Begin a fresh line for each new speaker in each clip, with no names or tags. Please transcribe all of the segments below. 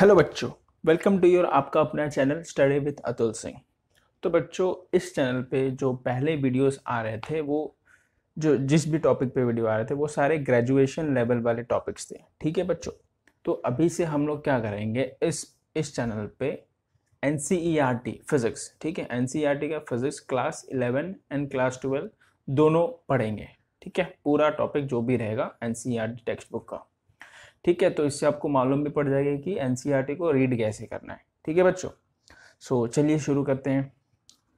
Hello बच्चों welcome to your आपका अपना channel study with Atul Singh तो बच्चों इस चैनल पे जो पहले वीडियोस आ रहे थे वो जो जिस भी टॉपिक पे वीडियो आ रहे थे वो सारे ग्रेजुएशन लेवल वाले टॉपिक्स थे ठीक है बच्चों तो अभी से हम लोग क्या करेंगे इस इस चैनल पे एन फिज़िक्स e ठीक है एन e का physics class eleven and class twelve दोनों पढ़ेंगे ठीक है पूरा टॉपिक जो भी रहेगा एन टेक्स्ट बुक का ठीक है तो इससे आपको मालूम भी पड़ जाएगा कि एन e को रीड कैसे करना है ठीक है बच्चों सो so, चलिए शुरू करते हैं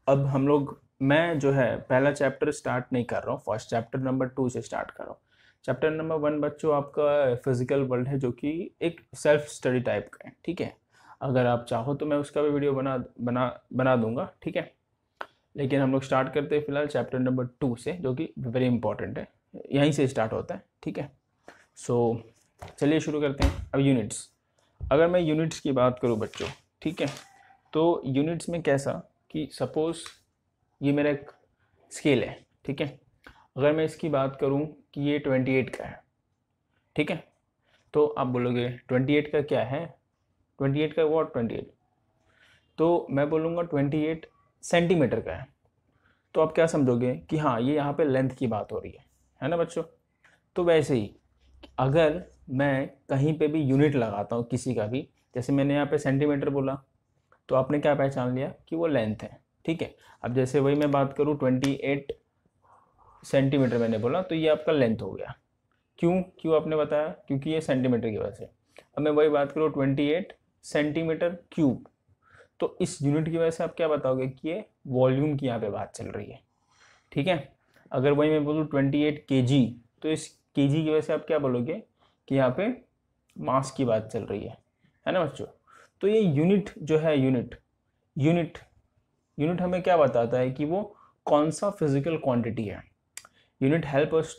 अब हम लोग मैं जो है पहला चैप्टर स्टार्ट नहीं कर रहा हूँ फर्स्ट चैप्टर नंबर टू से स्टार्ट कर रहा हूँ चैप्टर नंबर वन बच्चों आपका फिजिकल वर्ल्ड है जो कि एक सेल्फ स्टडी टाइप का है ठीक है अगर आप चाहो तो मैं उसका भी वीडियो बना बना बना दूंगा ठीक है लेकिन हम लोग स्टार्ट करते हैं फिलहाल चैप्टर नंबर टू से जो कि वेरी इंपॉर्टेंट है यहीं से स्टार्ट होता है ठीक है सो so, चलिए शुरू करते हैं अब यूनिट्स अगर मैं यूनिट्स की बात करूँ बच्चों ठीक है तो यूनिट्स में कैसा कि सपोज़ ये मेरा एक स्केल है ठीक है अगर मैं इसकी बात करूँ कि ये ट्वेंटी एट का है ठीक है तो आप बोलोगे ट्वेंटी एट का क्या है ट्वेंटी एट का वॉट ट्वेंटी एट तो मैं बोलूँगा ट्वेंटी एट सेंटीमीटर का है तो आप क्या समझोगे कि हाँ ये यहाँ पे लेंथ की बात हो रही है है ना बच्चों तो वैसे ही अगर मैं कहीं पे भी यूनिट लगाता हूँ किसी का भी जैसे मैंने यहाँ पे सेंटीमीटर बोला तो आपने क्या पहचान लिया कि वो लेंथ है ठीक है अब जैसे वही मैं बात करूँ ट्वेंटी एट सेंटीमीटर मैंने बोला तो ये आपका लेंथ हो गया क्यों क्यों आपने बताया क्योंकि ये सेंटीमीटर की वजह से अब मैं वही बात करूँ ट्वेंटी एट सेंटीमीटर क्यूब तो इस यूनिट की वजह से आप क्या बताओगे कि ये वॉल्यूम की यहाँ पे बात चल रही है ठीक है अगर वही मैं बोलूँ ट्वेंटी एट के जी तो इस के की वजह से आप क्या बोलोगे कि यहाँ पे मास की बात चल रही है है ना बच्चों तो ये यूनिट जो है यूनिट यूनिट यूनिट हमें क्या बताता है कि वो कौन सा फिजिकल क्वांटिटी है unit help us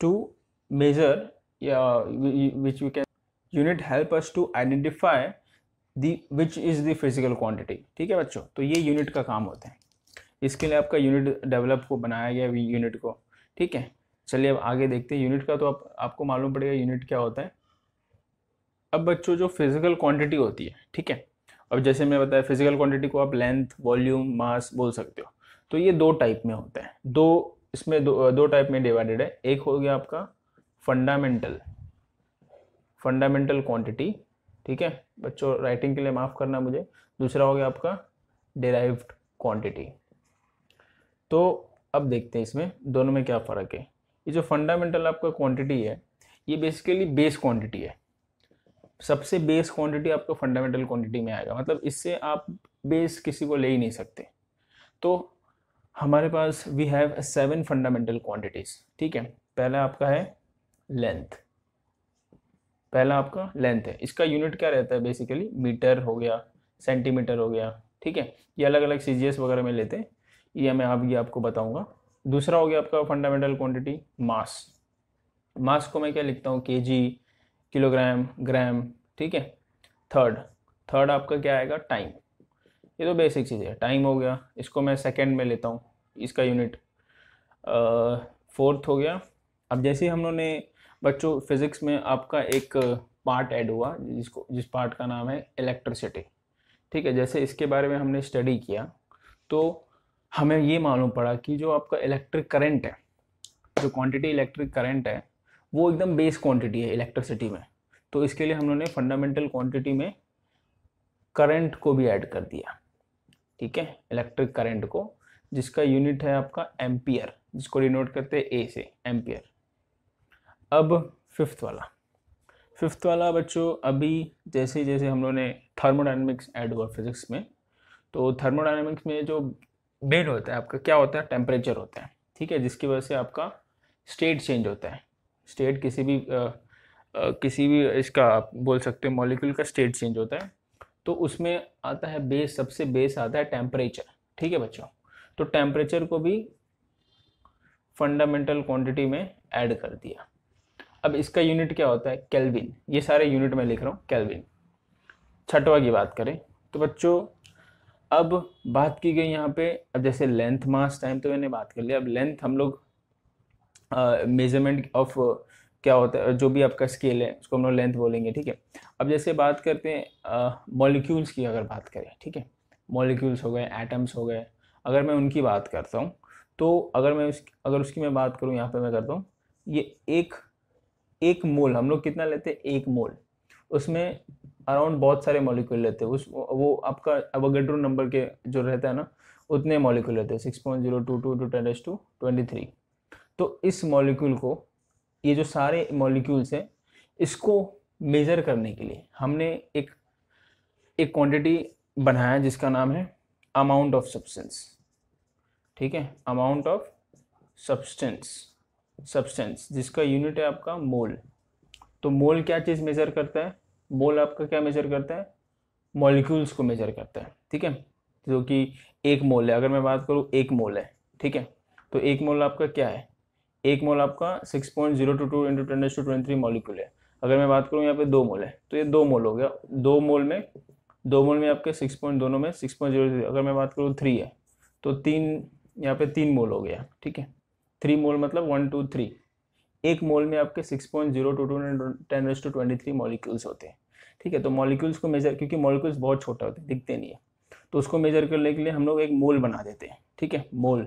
to measure या which we can unit help us to identify the which is the physical quantity ठीक है बच्चों तो ये यूनिट का काम होता है इसके लिए आपका यूनिट डेवलप को बनाया गया यूनिट को ठीक है चलिए अब आगे देखते हैं यूनिट का तो आप आपको मालूम पड़ेगा यूनिट क्या होता है अब बच्चों जो फिजिकल क्वांटिटी होती है ठीक है अब जैसे मैं बताया फिजिकल क्वांटिटी को आप लेंथ वॉल्यूम मास बोल सकते हो तो ये दो टाइप में होते हैं दो इसमें दो दो टाइप में डिवाइडेड है एक हो गया आपका फंडामेंटल फंडामेंटल क्वांटिटी ठीक है बच्चों राइटिंग के लिए माफ़ करना मुझे दूसरा हो गया आपका डिराइव्ड क्वांटिटी तो अब देखते हैं इसमें दोनों में क्या फ़र्क है ये जो फंडामेंटल आपका क्वांटिटी है ये बेसिकली बेस क्वांटिटी है सबसे बेस क्वांटिटी आपका फंडामेंटल क्वांटिटी में आएगा मतलब इससे आप बेस किसी को ले ही नहीं सकते तो हमारे पास we have seven fundamental quantities ठीक है पहला आपका है लेंथ पहला आपका लेंथ है इसका यूनिट क्या रहता है बेसिकली मीटर हो गया सेंटीमीटर हो गया ठीक है ये अलग अलग सी वगैरह में लेते हैं ये मैं आप ये आपको बताऊंगा दूसरा हो गया आपका फंडामेंटल क्वांटिटी मास मास को मैं क्या लिखता हूँ के जी किलोग्राम ग्राम ठीक है थर्ड थर्ड आपका क्या आएगा टाइम ये तो बेसिक चीज़ है टाइम हो गया इसको मैं सेकेंड में लेता हूँ इसका यूनिट फोर्थ हो गया अब जैसे हम लोगों ने बच्चों फिज़िक्स में आपका एक पार्ट ऐड हुआ जिसको जिस पार्ट का नाम है इलेक्ट्रिसिटी ठीक है जैसे इसके बारे में हमने स्टडी किया तो हमें ये मालूम पड़ा कि जो आपका इलेक्ट्रिक करंट है जो क्वांटिटी इलेक्ट्रिक करंट है वो एकदम बेस क्वांटिटी है इलेक्ट्रिसिटी में तो इसके लिए हम लोगों ने फंडामेंटल क्वांटिटी में करंट को भी ऐड कर दिया ठीक है इलेक्ट्रिक करंट को जिसका यूनिट है आपका एम्पियर जिसको डिनोट करते हैं ए से एम्पियर अब फिफ्थ वाला फिफ्थ वाला बच्चों अभी जैसे जैसे हम लोगों ने थर्मोडाइनमिक्स ऐड हुआ फिजिक्स में तो थर्मोडाइनमिक्स में जो डेट होता है आपका क्या होता है टेम्परेचर होता है ठीक है जिसकी वजह से आपका स्टेट चेंज होता है स्टेट किसी भी आ, आ, किसी भी इसका आप बोल सकते हो मॉलिक्यूल का स्टेट चेंज होता है तो उसमें आता है बेस सबसे बेस आता है टेम्परेचर ठीक है बच्चों तो टेम्परेचर को भी फंडामेंटल क्वांटिटी में ऐड कर दिया अब इसका यूनिट क्या होता है कैलविन ये सारे यूनिट मैं लिख रहा हूँ कैलविन छठवा की बात करें तो बच्चों अब बात की गई यहाँ पे अब जैसे लेंथ मास टाइम तो मैंने बात कर लिया अब लेंथ हम लोग मेजरमेंट ऑफ क्या होता है जो भी आपका स्केल है उसको हम लोग लेंथ बोलेंगे ठीक है अब जैसे बात करते हैं मॉलिक्यूल्स की अगर बात करें ठीक है मॉलिक्यूल्स हो गए एटम्स हो गए अगर मैं उनकी बात करता हूँ तो अगर मैं उस अगर उसकी मैं बात करूँ यहाँ पे मैं करता हूँ ये एक एक मोल हम लोग कितना लेते हैं एक मोल उसमें अराउंड बहुत सारे मॉलिक्यूल लेते हैं उस वो आपका अवागड्रो नंबर के जो रहता है ना उतने मॉलिक्यूल लेते हैं six point zero two two two ten to twenty three तो इस मॉलिक्यूल को ये जो सारे मॉलिक्यूल्स हैं इसको मेज़र करने के लिए हमने एक एक क्वांटिटी बनाया जिसका नाम है अमाउंट ऑफ सब्सटेंस ठीक है अमाउंट ऑफ सब्सटेंस सब्सटेंस जिसका यूनिट है आपका मोल तो मोल क्या चीज़ मेज़र करता है मोल आपका क्या मेजर करता है मॉलिक्यूल्स को मेजर करता है ठीक है जो कि एक मोल है अगर मैं बात करूँ एक मोल है ठीक है तो एक मोल आपका क्या है एक मोल आपका six point zero two two into ten to twenty three molecule है अगर मैं बात करूँ यहाँ पे दो मोल है तो ये दो मोल हो गया दो मोल में दो मोल में आपके सिक्स पॉइंट दोनों में सिक्स पॉइंट जीरो अगर मैं बात करूँ थ्री है तो तीन यहाँ पे तीन मोल हो गया ठीक है थ्री मोल मतलब वन टू थ्री एक मोल में आपके six point zero two two ten to twenty three molecules होते हैं ठीक है तो मॉलिक्यूल्स को मेजर क्योंकि मॉलिक्यूल्स बहुत छोटा होते हैं दिखते नहीं है तो उसको मेजर करने के लिए हम लोग एक मोल बना देते हैं ठीक है मोल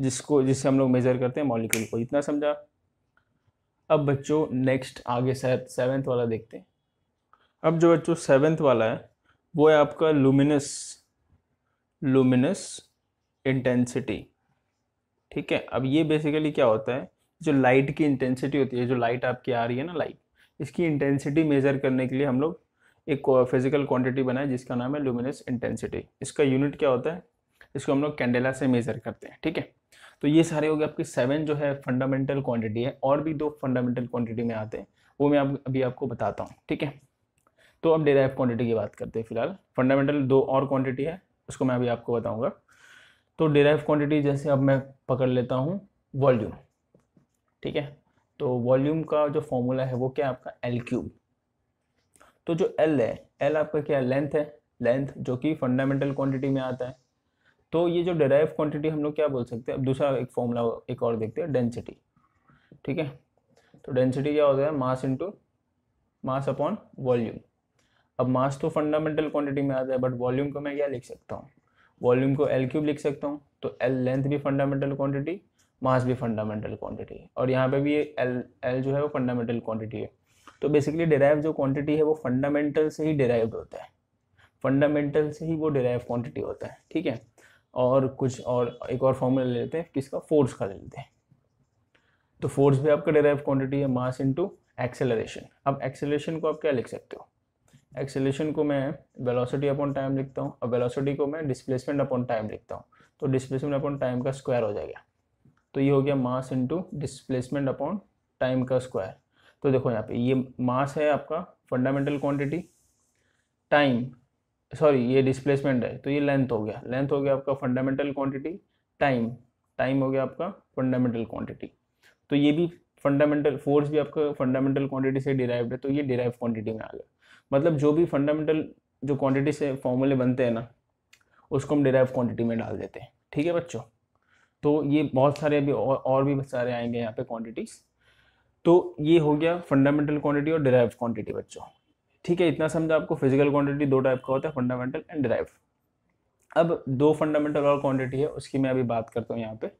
जिसको जिससे हम लोग मेजर करते हैं मॉलिक्यूल को इतना समझा अब बच्चों नेक्स्ट आगे शायद सेवन्थ वाला देखते हैं अब जो बच्चों सेवन्थ वाला है वो है आपका लुमिनस लुमिनस इंटेंसिटी ठीक है अब ये बेसिकली क्या होता है जो लाइट की इंटेंसिटी होती है जो लाइट आपकी आ रही है ना लाइट इसकी इंटेंसिटी मेज़र करने के लिए हम लोग एक फिजिकल क्वांटिटी बनाए जिसका नाम है ल्यूमिनस इंटेंसिटी इसका यूनिट क्या होता है इसको हम लोग कैंडेला से मेज़र करते हैं ठीक है तो ये सारे हो गए आपके सेवन जो है फंडामेंटल क्वांटिटी है और भी दो फंडामेंटल क्वांटिटी में आते हैं वो मैं आप अभी आपको बताता हूँ ठीक है तो अब डेराइव क्वांटिटी की बात करते हैं फिलहाल फंडामेंटल दो और क्वांटिटी है उसको मैं अभी आपको बताऊँगा तो डेराइव क्वांटिटी जैसे अब मैं पकड़ लेता हूँ वॉल्यूम ठीक है तो वॉल्यूम का जो फॉर्मूला है वो क्या है आपका एल क्यूब तो जो एल है एल आपका क्या लेंथ है लेंथ जो कि फंडामेंटल क्वांटिटी में आता है तो ये जो डिराइव क्वांटिटी हम लोग क्या बोल सकते हैं अब दूसरा एक फॉर्मूला एक और देखते हैं डेंसिटी ठीक है तो डेंसिटी क्या होता है mass into mass upon volume अब मास तो फंडामेंटल क्वांटिटी में आता है बट वॉल्यूम को मैं क्या लिख सकता हूँ वॉल्यूम को एल क्यूब लिख सकता हूँ तो एल लेंथ भी फंडामेंटल क्वांटिटी मास भी फंडामेंटल क्वांटिटी है और यहाँ पे भी ये एल एल जो है वो फंडामेंटल क्वांटिटी है तो बेसिकली डिराइव जो क्वांटिटी है वो फंडामेंटल से ही डिराइव होता है फंडामेंटल से ही वो डिराइव क्वांटिटी होता है ठीक है और कुछ और एक और फॉर्मूला ले लेते हैं किसका फोर्स का ले लेते हैं तो फोर्स भी आपका डिराइव क्वांटिटी है मास इंटू एक्सेलरेशन अब एक्सेलरेशन को आप क्या लिख सकते हो एक्सेलेशन को मैं वेलोसिटी अपॉन टाइम लिखता हूँ और वेलोसिटी को मैं डिस्प्लेसमेंट अपॉन टाइम लिखता हूँ तो डिस्प्लेसमेंट अपॉन टाइम का स्क्वायर हो जाएगा तो ये हो गया mass into displacement upon time का स्क्वायर तो देखो यहाँ पे ये मास है आपका फंडामेंटल क्वांटिटी टाइम सॉरी ये डिस्प्लेसमेंट है तो ये लेंथ हो गया लेंथ हो गया आपका फंडामेंटल क्वांटिटी टाइम टाइम हो गया आपका फंडामेंटल क्वांटिटी तो ये भी फंडामेंटल फोर्स भी आपका फंडामेंटल क्वांटिटी से डिराइव्ड है तो ये डिराइव क्वांटिटी में आ गया मतलब जो भी फंडामेंटल जो क्वांटिटी से फॉर्मूले बनते हैं ना उसको हम डिराइव क्वांटिटी में डाल देते हैं ठीक है बच्चों तो ये बहुत सारे अभी और, भी सारे आएंगे यहाँ पे क्वांटिटीज तो ये हो गया फंडामेंटल क्वांटिटी और डिराइव क्वांटिटी बच्चों ठीक है इतना समझा आपको फिजिकल क्वांटिटी दो टाइप का होता है फंडामेंटल एंड डिराइव अब दो फंडामेंटल और क्वांटिटी है उसकी मैं अभी बात करता हूँ यहाँ पे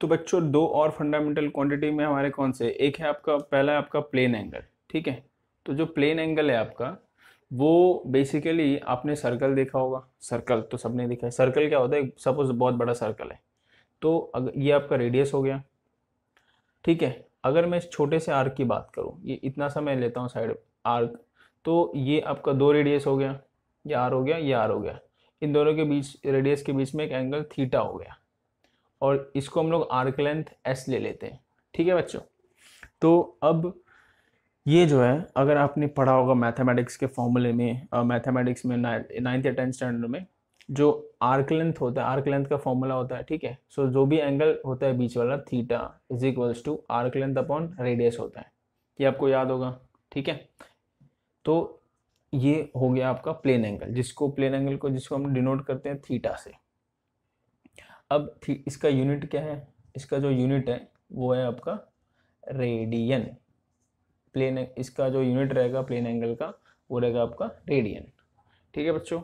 तो बच्चों दो और फंडामेंटल क्वांटिटी में हमारे कौन से एक है आपका पहला है आपका प्लेन एंगल ठीक है तो जो प्लेन एंगल है आपका वो बेसिकली आपने सर्कल देखा होगा सर्कल तो सबने देखा है सर्कल क्या होता है सपोज बहुत बड़ा सर्कल है तो अगर ये आपका रेडियस हो गया ठीक है अगर मैं इस छोटे से आर्क की बात करूँ ये इतना सा मैं लेता हूँ साइड आर्क तो ये आपका दो रेडियस हो गया ये आर हो गया ये आर हो गया इन दोनों के बीच रेडियस के बीच में एक एंगल थीटा हो गया और इसको हम लोग आर्क लेंथ एस ले लेते हैं ठीक है बच्चों तो अब ये जो है अगर आपने पढ़ा होगा मैथमेटिक्स के फॉर्मूले में मैथमेटिक्स में नाइन्थ या टेंथ स्टैंडर्ड में जो आर्क लेंथ होता है आर्क लेंथ का फॉर्मूला होता है ठीक है सो so, जो भी एंगल होता है बीच वाला theta is equals to arc length upon radius होता है ये आपको याद होगा ठीक है तो ये हो गया आपका प्लेन एंगल जिसको प्लेन एंगल को जिसको हम डिनोट करते हैं थीटा से अब थी, इसका यूनिट क्या है इसका जो यूनिट है वो है आपका रेडियन प्लेन इसका जो यूनिट रहेगा प्लेन एंगल का वो रहेगा आपका रेडियन ठीक है बच्चों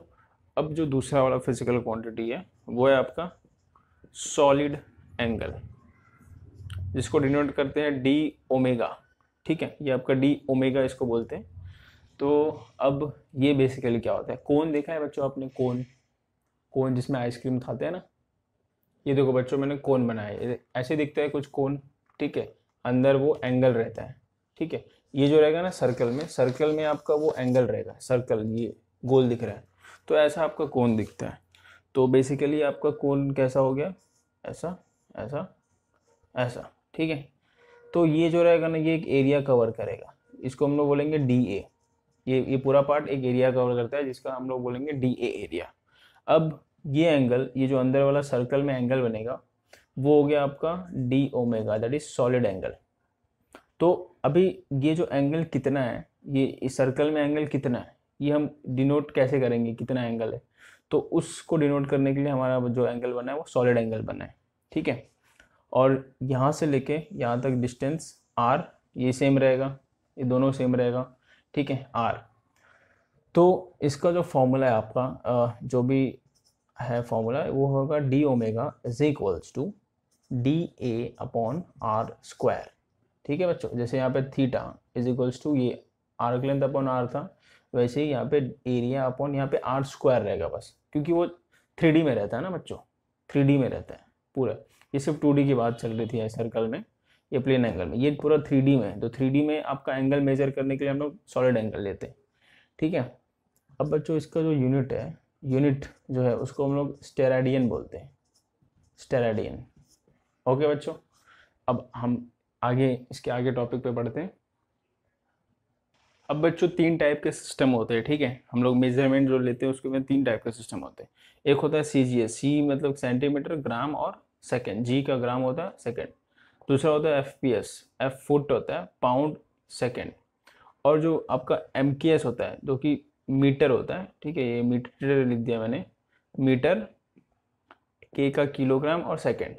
अब जो दूसरा वाला फिजिकल क्वांटिटी है वो है आपका सॉलिड एंगल जिसको डिनोट करते हैं डी ओमेगा ठीक है ये आपका डी ओमेगा इसको बोलते हैं तो अब ये बेसिकली क्या होता है कौन देखा है बच्चों आपने कौन कौन जिसमें आइसक्रीम खाते हैं ना ये देखो बच्चों मैंने कौन बनाया है ऐसे दिखता है कुछ कौन ठीक है अंदर वो एंगल रहता है ठीक है ये जो रहेगा ना सर्कल में सर्कल में आपका वो एंगल रहेगा सर्कल ये गोल दिख रहा है तो ऐसा आपका कोन दिखता है तो बेसिकली आपका कोन कैसा हो गया ऐसा ऐसा ऐसा ठीक है तो ये जो रहेगा ना ये एक एरिया कवर करेगा इसको हम लोग बोलेंगे डी ए ये ये पूरा पार्ट एक एरिया कवर करता है जिसका हम लोग बोलेंगे डी ए एरिया अब ये एंगल ये जो अंदर वाला सर्कल में एंगल बनेगा वो हो गया आपका D omega that is solid angle तो अभी ये जो एंगल कितना है ये इस सर्कल में एंगल कितना है ये हम डिनोट कैसे करेंगे कितना एंगल है तो उसको डिनोट करने के लिए हमारा जो एंगल बना है वो सॉलिड एंगल बना है ठीक है और यहाँ से लेके यहाँ तक डिस्टेंस आर ये सेम रहेगा ये दोनों सेम रहेगा ठीक है आर तो इसका जो फॉर्मूला है आपका जो भी है फॉर्मूला वो होगा D omega is equals to D A upon R square ठीक है बच्चों जैसे यहाँ पे थीटा इज इक्वल्स टू ये आर्क लेंथ अपॉन आर था वैसे ही यहाँ पे एरिया अपॉन यहाँ पे आर स्क्वायर रहेगा बस क्योंकि वो थ्री में रहता है ना बच्चों थ्री में रहता है पूरा ये सिर्फ टू की बात चल रही थी सर्कल में ये प्लेन एंगल में ये पूरा थ्री में है तो थ्री में आपका एंगल मेजर करने के लिए हम लोग सॉलिड एंगल लेते हैं ठीक है अब बच्चों इसका जो यूनिट है यूनिट जो है उसको हम लोग स्टेराडियन बोलते हैं स्टेराडियन ओके बच्चों अब हम आगे इसके आगे टॉपिक पे बढ़ते हैं अब बच्चों तीन टाइप के सिस्टम होते हैं ठीक है हम लोग मेजरमेंट जो लेते हैं उसके में तीन टाइप के सिस्टम होते हैं एक होता है सी जी एस सी मतलब सेंटीमीटर ग्राम और सेकेंड जी का ग्राम होता है सेकेंड दूसरा होता है F P S F foot होता है पाउंड सेकेंड और जो आपका एम के एस होता है जो कि मीटर होता है ठीक है ये मीटर लिख दिया मैंने मीटर के का किलोग्राम और सेकेंड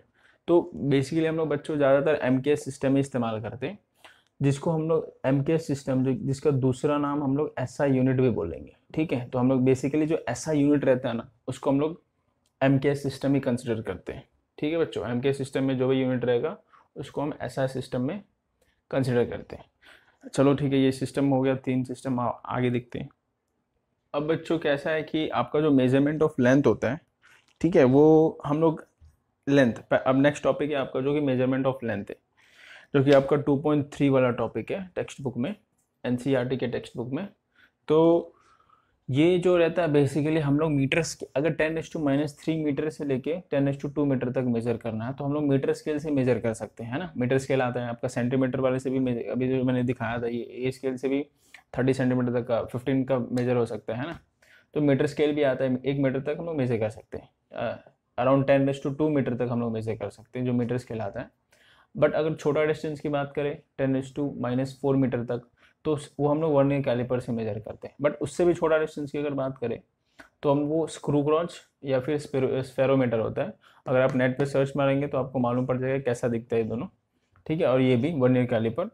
तो बेसिकली हम लोग बच्चों ज़्यादातर एम के सिस्टम ही इस्तेमाल करते हैं जिसको हम लोग एम के सिस्टम जो जिसका दूसरा नाम हम लोग ऐसा यूनिट भी बोलेंगे ठीक है तो हम लोग बेसिकली जो ऐसा यूनिट रहता है ना उसको हम लोग एम के सिस्टम ही कंसिडर करते हैं ठीक है बच्चों एम के सिस्टम में जो भी यूनिट रहेगा उसको हम ऐसा सिस्टम में कंसिडर करते हैं चलो ठीक है ये सिस्टम हो गया तीन सिस्टम आगे दिखते हैं अब बच्चों कैसा है कि आपका जो मेजरमेंट ऑफ लेंथ होता है ठीक है वो हम लोग लेंथ अब नेक्स्ट टॉपिक है आपका जो कि मेजरमेंट ऑफ लेंथ है जो कि आपका 2.3 वाला टॉपिक है टेक्स्ट बुक में एन e के टेक्स्ट बुक में तो ये जो रहता है बेसिकली हम लोग मीटर्स अगर ten H to minus three meter से लेके ten H to two meter तक मेजर करना है तो हम लोग मीटर स्केल से मेजर कर सकते हैं ना मीटर स्केल आता है आपका सेंटीमीटर वाले से भी अभी जो मैंने दिखाया था ये ए स्केल से भी थर्टी सेंटीमीटर तक का फिफ्टीन का मेजर हो सकता है ना तो मीटर स्केल भी आता है एक मीटर तक हम लोग मेजर कर सकते हैं around ten raise to two meter तक हम लोग मेजर कर सकते हैं जो मीटर स्केल आता है बट अगर छोटा डिस्टेंस की बात करें ten raise to minus four meter तक तो वो हम लोग वर्नियर कैलिपर से मेजर करते हैं बट उससे भी छोटा डिस्टेंस की अगर बात करें तो हम वो स्क्रू क्रॉच या फिर स्पेरोमीटर होता है अगर आप नेट पर सर्च मारेंगे तो आपको मालूम पड़ जाएगा कैसा दिखता है ये दोनों ठीक है और ये भी वर्नियर कैलिपर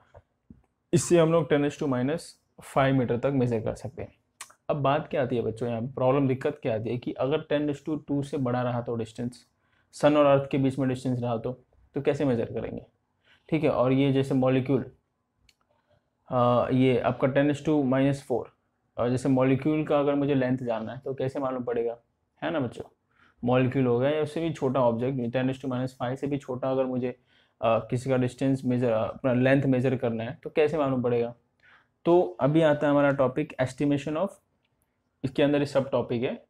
इससे हम लोग ten raise to minus five meter तक मेजर कर सकते हैं अब बात क्या आती है बच्चों यहाँ प्रॉब्लम दिक्कत क्या आती है कि अगर टेन टू टू से बड़ा रहा तो डिस्टेंस सन और अर्थ के बीच में डिस्टेंस रहा तो तो कैसे मेजर करेंगे ठीक है और ये जैसे मॉलिक्यूल ये आपका ten raise to minus four और जैसे मॉलिक्यूल का अगर मुझे लेंथ जानना है तो कैसे मालूम पड़ेगा है ना बच्चों मॉलिक्यूल हो गया या उससे भी छोटा object ten raise to minus five से भी छोटा अगर मुझे आ, किसी का डिस्टेंस मेजर अपना लेंथ मेजर करना है तो कैसे मालूम पड़ेगा तो अभी आता है हमारा टॉपिक एस्टिमेशन ऑफ इसके अंदर इस सब टॉपिक है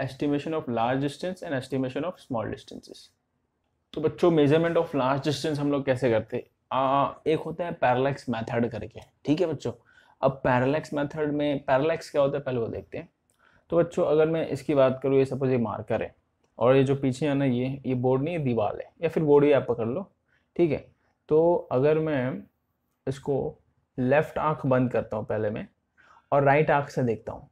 estimation of large distance and estimation of small distances तो बच्चों मेजरमेंट ऑफ लार्ज डिस्टेंस हम लोग कैसे करते आ, एक होता है पैरालैक्स मैथड करके ठीक है बच्चों अब पैरालैक्स मैथड में पैरालैक्स क्या होता है पहले वो देखते हैं तो बच्चों अगर मैं इसकी बात करूँ ये सपोज ये मार्कर है और ये जो पीछे है ना ये ये बोर्ड नहीं दीवार है या फिर बोर्ड ही आप पकड़ लो ठीक है तो अगर मैं इसको लेफ्ट आँख बंद करता हूँ पहले मैं और राइट आँख से देखता हूँ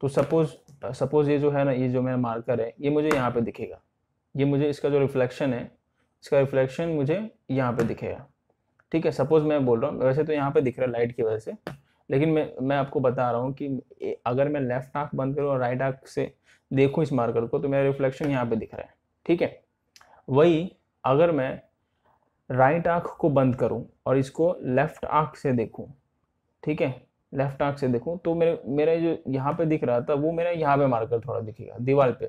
तो सपोज सपोज ये जो है ना ये जो मेरा मार्कर है ये मुझे यहाँ पे दिखेगा ये मुझे इसका जो रिफ्लेक्शन है इसका रिफ्लेक्शन मुझे यहाँ पे दिखेगा ठीक है सपोज मैं बोल रहा हूँ वैसे तो यहाँ पे दिख रहा है लाइट की वजह से लेकिन मैं मैं आपको बता रहा हूँ कि अगर मैं लेफ्ट आँख बंद करूँ और राइट आँख से देखूँ इस मार्कर को तो मेरा रिफ्लेक्शन यहाँ पे दिख रहा है ठीक है वही अगर मैं राइट आँख को बंद करूँ और इसको लेफ्ट आँख से देखूँ ठीक है लेफ्ट आंख से देखूं तो मेरे मेरा जो यहाँ पे दिख रहा था वो मेरा यहाँ पे मार्कर थोड़ा दिखेगा दीवार पे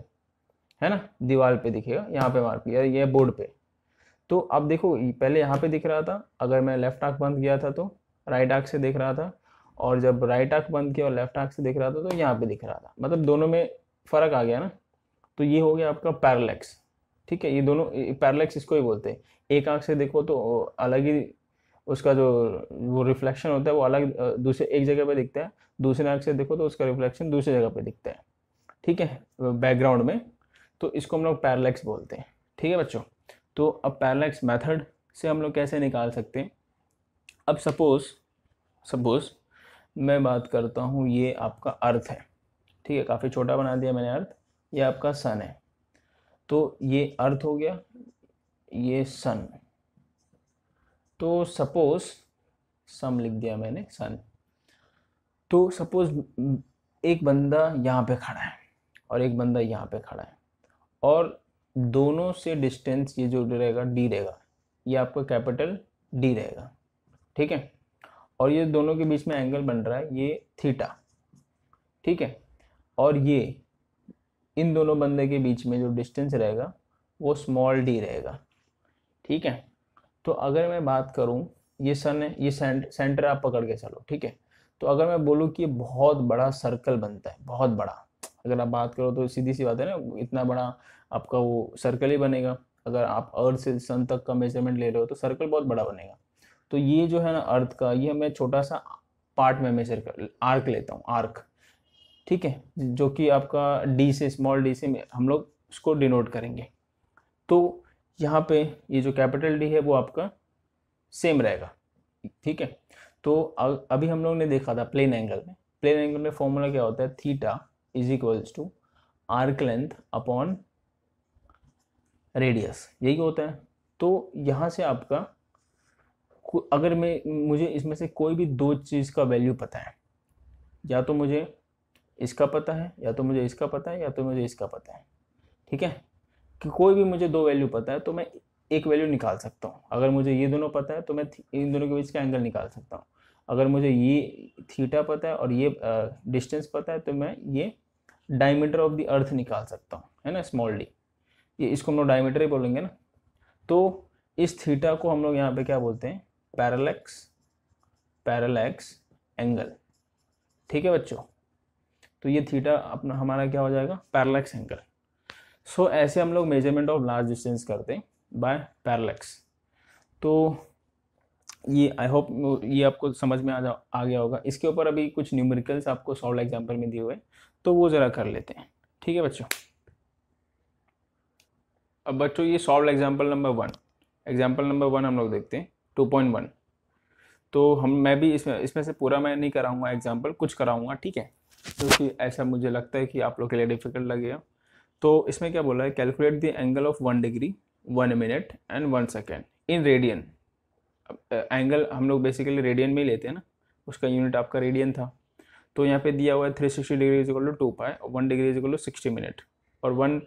है ना दीवार पे दिखेगा यहाँ पे मार्कर या ये बोर्ड पे तो अब देखो पहले यहाँ पे दिख रहा था अगर मैं लेफ्ट आँख बंद किया था तो राइट आँख से देख रहा था और जब राइट आँख बंद किया और लेफ्ट आँख से दिख रहा था तो यहाँ पे दिख रहा था मतलब दोनों में फ़र्क आ गया ना तो ये हो गया आपका पैरलेक्स ठीक है ये दोनों पैरलेक्स इसको ही बोलते हैं एक आँख से देखो तो अलग ही उसका जो वो रिफ्लेक्शन होता है वो अलग दूसरे एक जगह पे दिखता है दूसरे आँख से देखो तो उसका रिफ्लेक्शन दूसरी जगह पे दिखता है ठीक है बैकग्राउंड में तो इसको हम लोग पैरलैक्स बोलते हैं ठीक है बच्चों तो अब पैरलैक्स मेथड से हम लोग कैसे निकाल सकते हैं अब सपोज़ सपोज़ मैं बात करता हूँ ये आपका अर्थ है ठीक है काफ़ी छोटा बना दिया मैंने अर्थ ये आपका सन है तो ये अर्थ हो गया ये सन तो सपोज सम लिख दिया मैंने सन तो सपोज एक बंदा यहाँ पे खड़ा है और एक बंदा यहाँ पे खड़ा है और दोनों से डिस्टेंस ये जो रहेगा डी रहेगा ये आपका कैपिटल डी रहेगा ठीक है और ये दोनों के बीच में एंगल बन रहा है ये थीटा ठीक है और ये इन दोनों बंदे के बीच में जो डिस्टेंस रहेगा वो स्मॉल डी रहेगा ठीक है तो अगर मैं बात करूँ ये सन है ये सेंट, सेंटर आप पकड़ के चलो ठीक है तो अगर मैं बोलूँ कि बहुत बड़ा सर्कल बनता है बहुत बड़ा अगर आप बात करो तो सीधी सी बात है ना इतना बड़ा आपका वो सर्कल ही बनेगा अगर आप अर्थ से सन तक का मेजरमेंट ले रहे हो तो सर्कल बहुत बड़ा बनेगा तो ये जो है ना अर्थ का ये मैं छोटा सा पार्ट में मेजर कर आर्क लेता हूँ आर्क ठीक है जो कि आपका डी से स्मॉल डी से हम लोग उसको डिनोट करेंगे तो यहाँ पे ये जो कैपिटल डी है वो आपका सेम रहेगा ठीक है तो अभी हम लोग ने देखा था प्लेन एंगल में प्लेन एंगल में फॉर्मूला क्या होता है theta is equals to arc length upon radius यही होता है तो यहाँ से आपका अगर मैं मुझे इसमें से कोई भी दो चीज़ का वैल्यू पता है या तो मुझे इसका पता है या तो मुझे इसका पता है या तो मुझे इसका पता है ठीक है कि कोई भी मुझे दो वैल्यू पता है तो मैं एक वैल्यू निकाल सकता हूँ अगर मुझे ये दोनों पता है तो मैं इन दोनों के बीच का एंगल निकाल सकता हूँ अगर मुझे ये थीटा पता है और ये डिस्टेंस पता है तो मैं ये डायमीटर ऑफ द अर्थ निकाल सकता हूँ है ना स्मॉल डी ये इसको हम लोग डायमीटर ही बोलेंगे ना तो इस थीटा को हम लोग यहाँ पे क्या बोलते हैं पैरालेक्स पैरलैक्स एंगल ठीक है बच्चों तो ये थीटा अपना हमारा क्या हो जाएगा पैरालेक्स एंगल सो so, ऐसे हम लोग मेजरमेंट ऑफ लार्ज डिस्टेंस करते हैं बाय पैरलेक्स तो ये आई होप ये आपको समझ में आ जा आ गया होगा इसके ऊपर अभी कुछ न्यूमेरिकल्स आपको सॉल्व एग्जाम्पल में दिए हुए तो वो ज़रा कर लेते हैं ठीक है बच्चों अब बच्चों ये solve example number one example number one हम लोग देखते हैं टू पॉइंट वन तो हम मैं भी इसमें इसमें से पूरा मैं नहीं कराऊंगा एग्जाम्पल कुछ कराऊंगा ठीक है क्योंकि तो ऐसा मुझे लगता है कि आप लोग के लिए डिफ़िकल्ट लगेगा तो इसमें क्या बोला है calculate the angle of one degree one minute and one second in radian angle हम लोग बेसिकली रेडियन में ही लेते हैं ना उसका यूनिट आपका रेडियन था तो यहाँ पे दिया हुआ है three sixty degree is equal to pi one degree is equal to sixty minute और one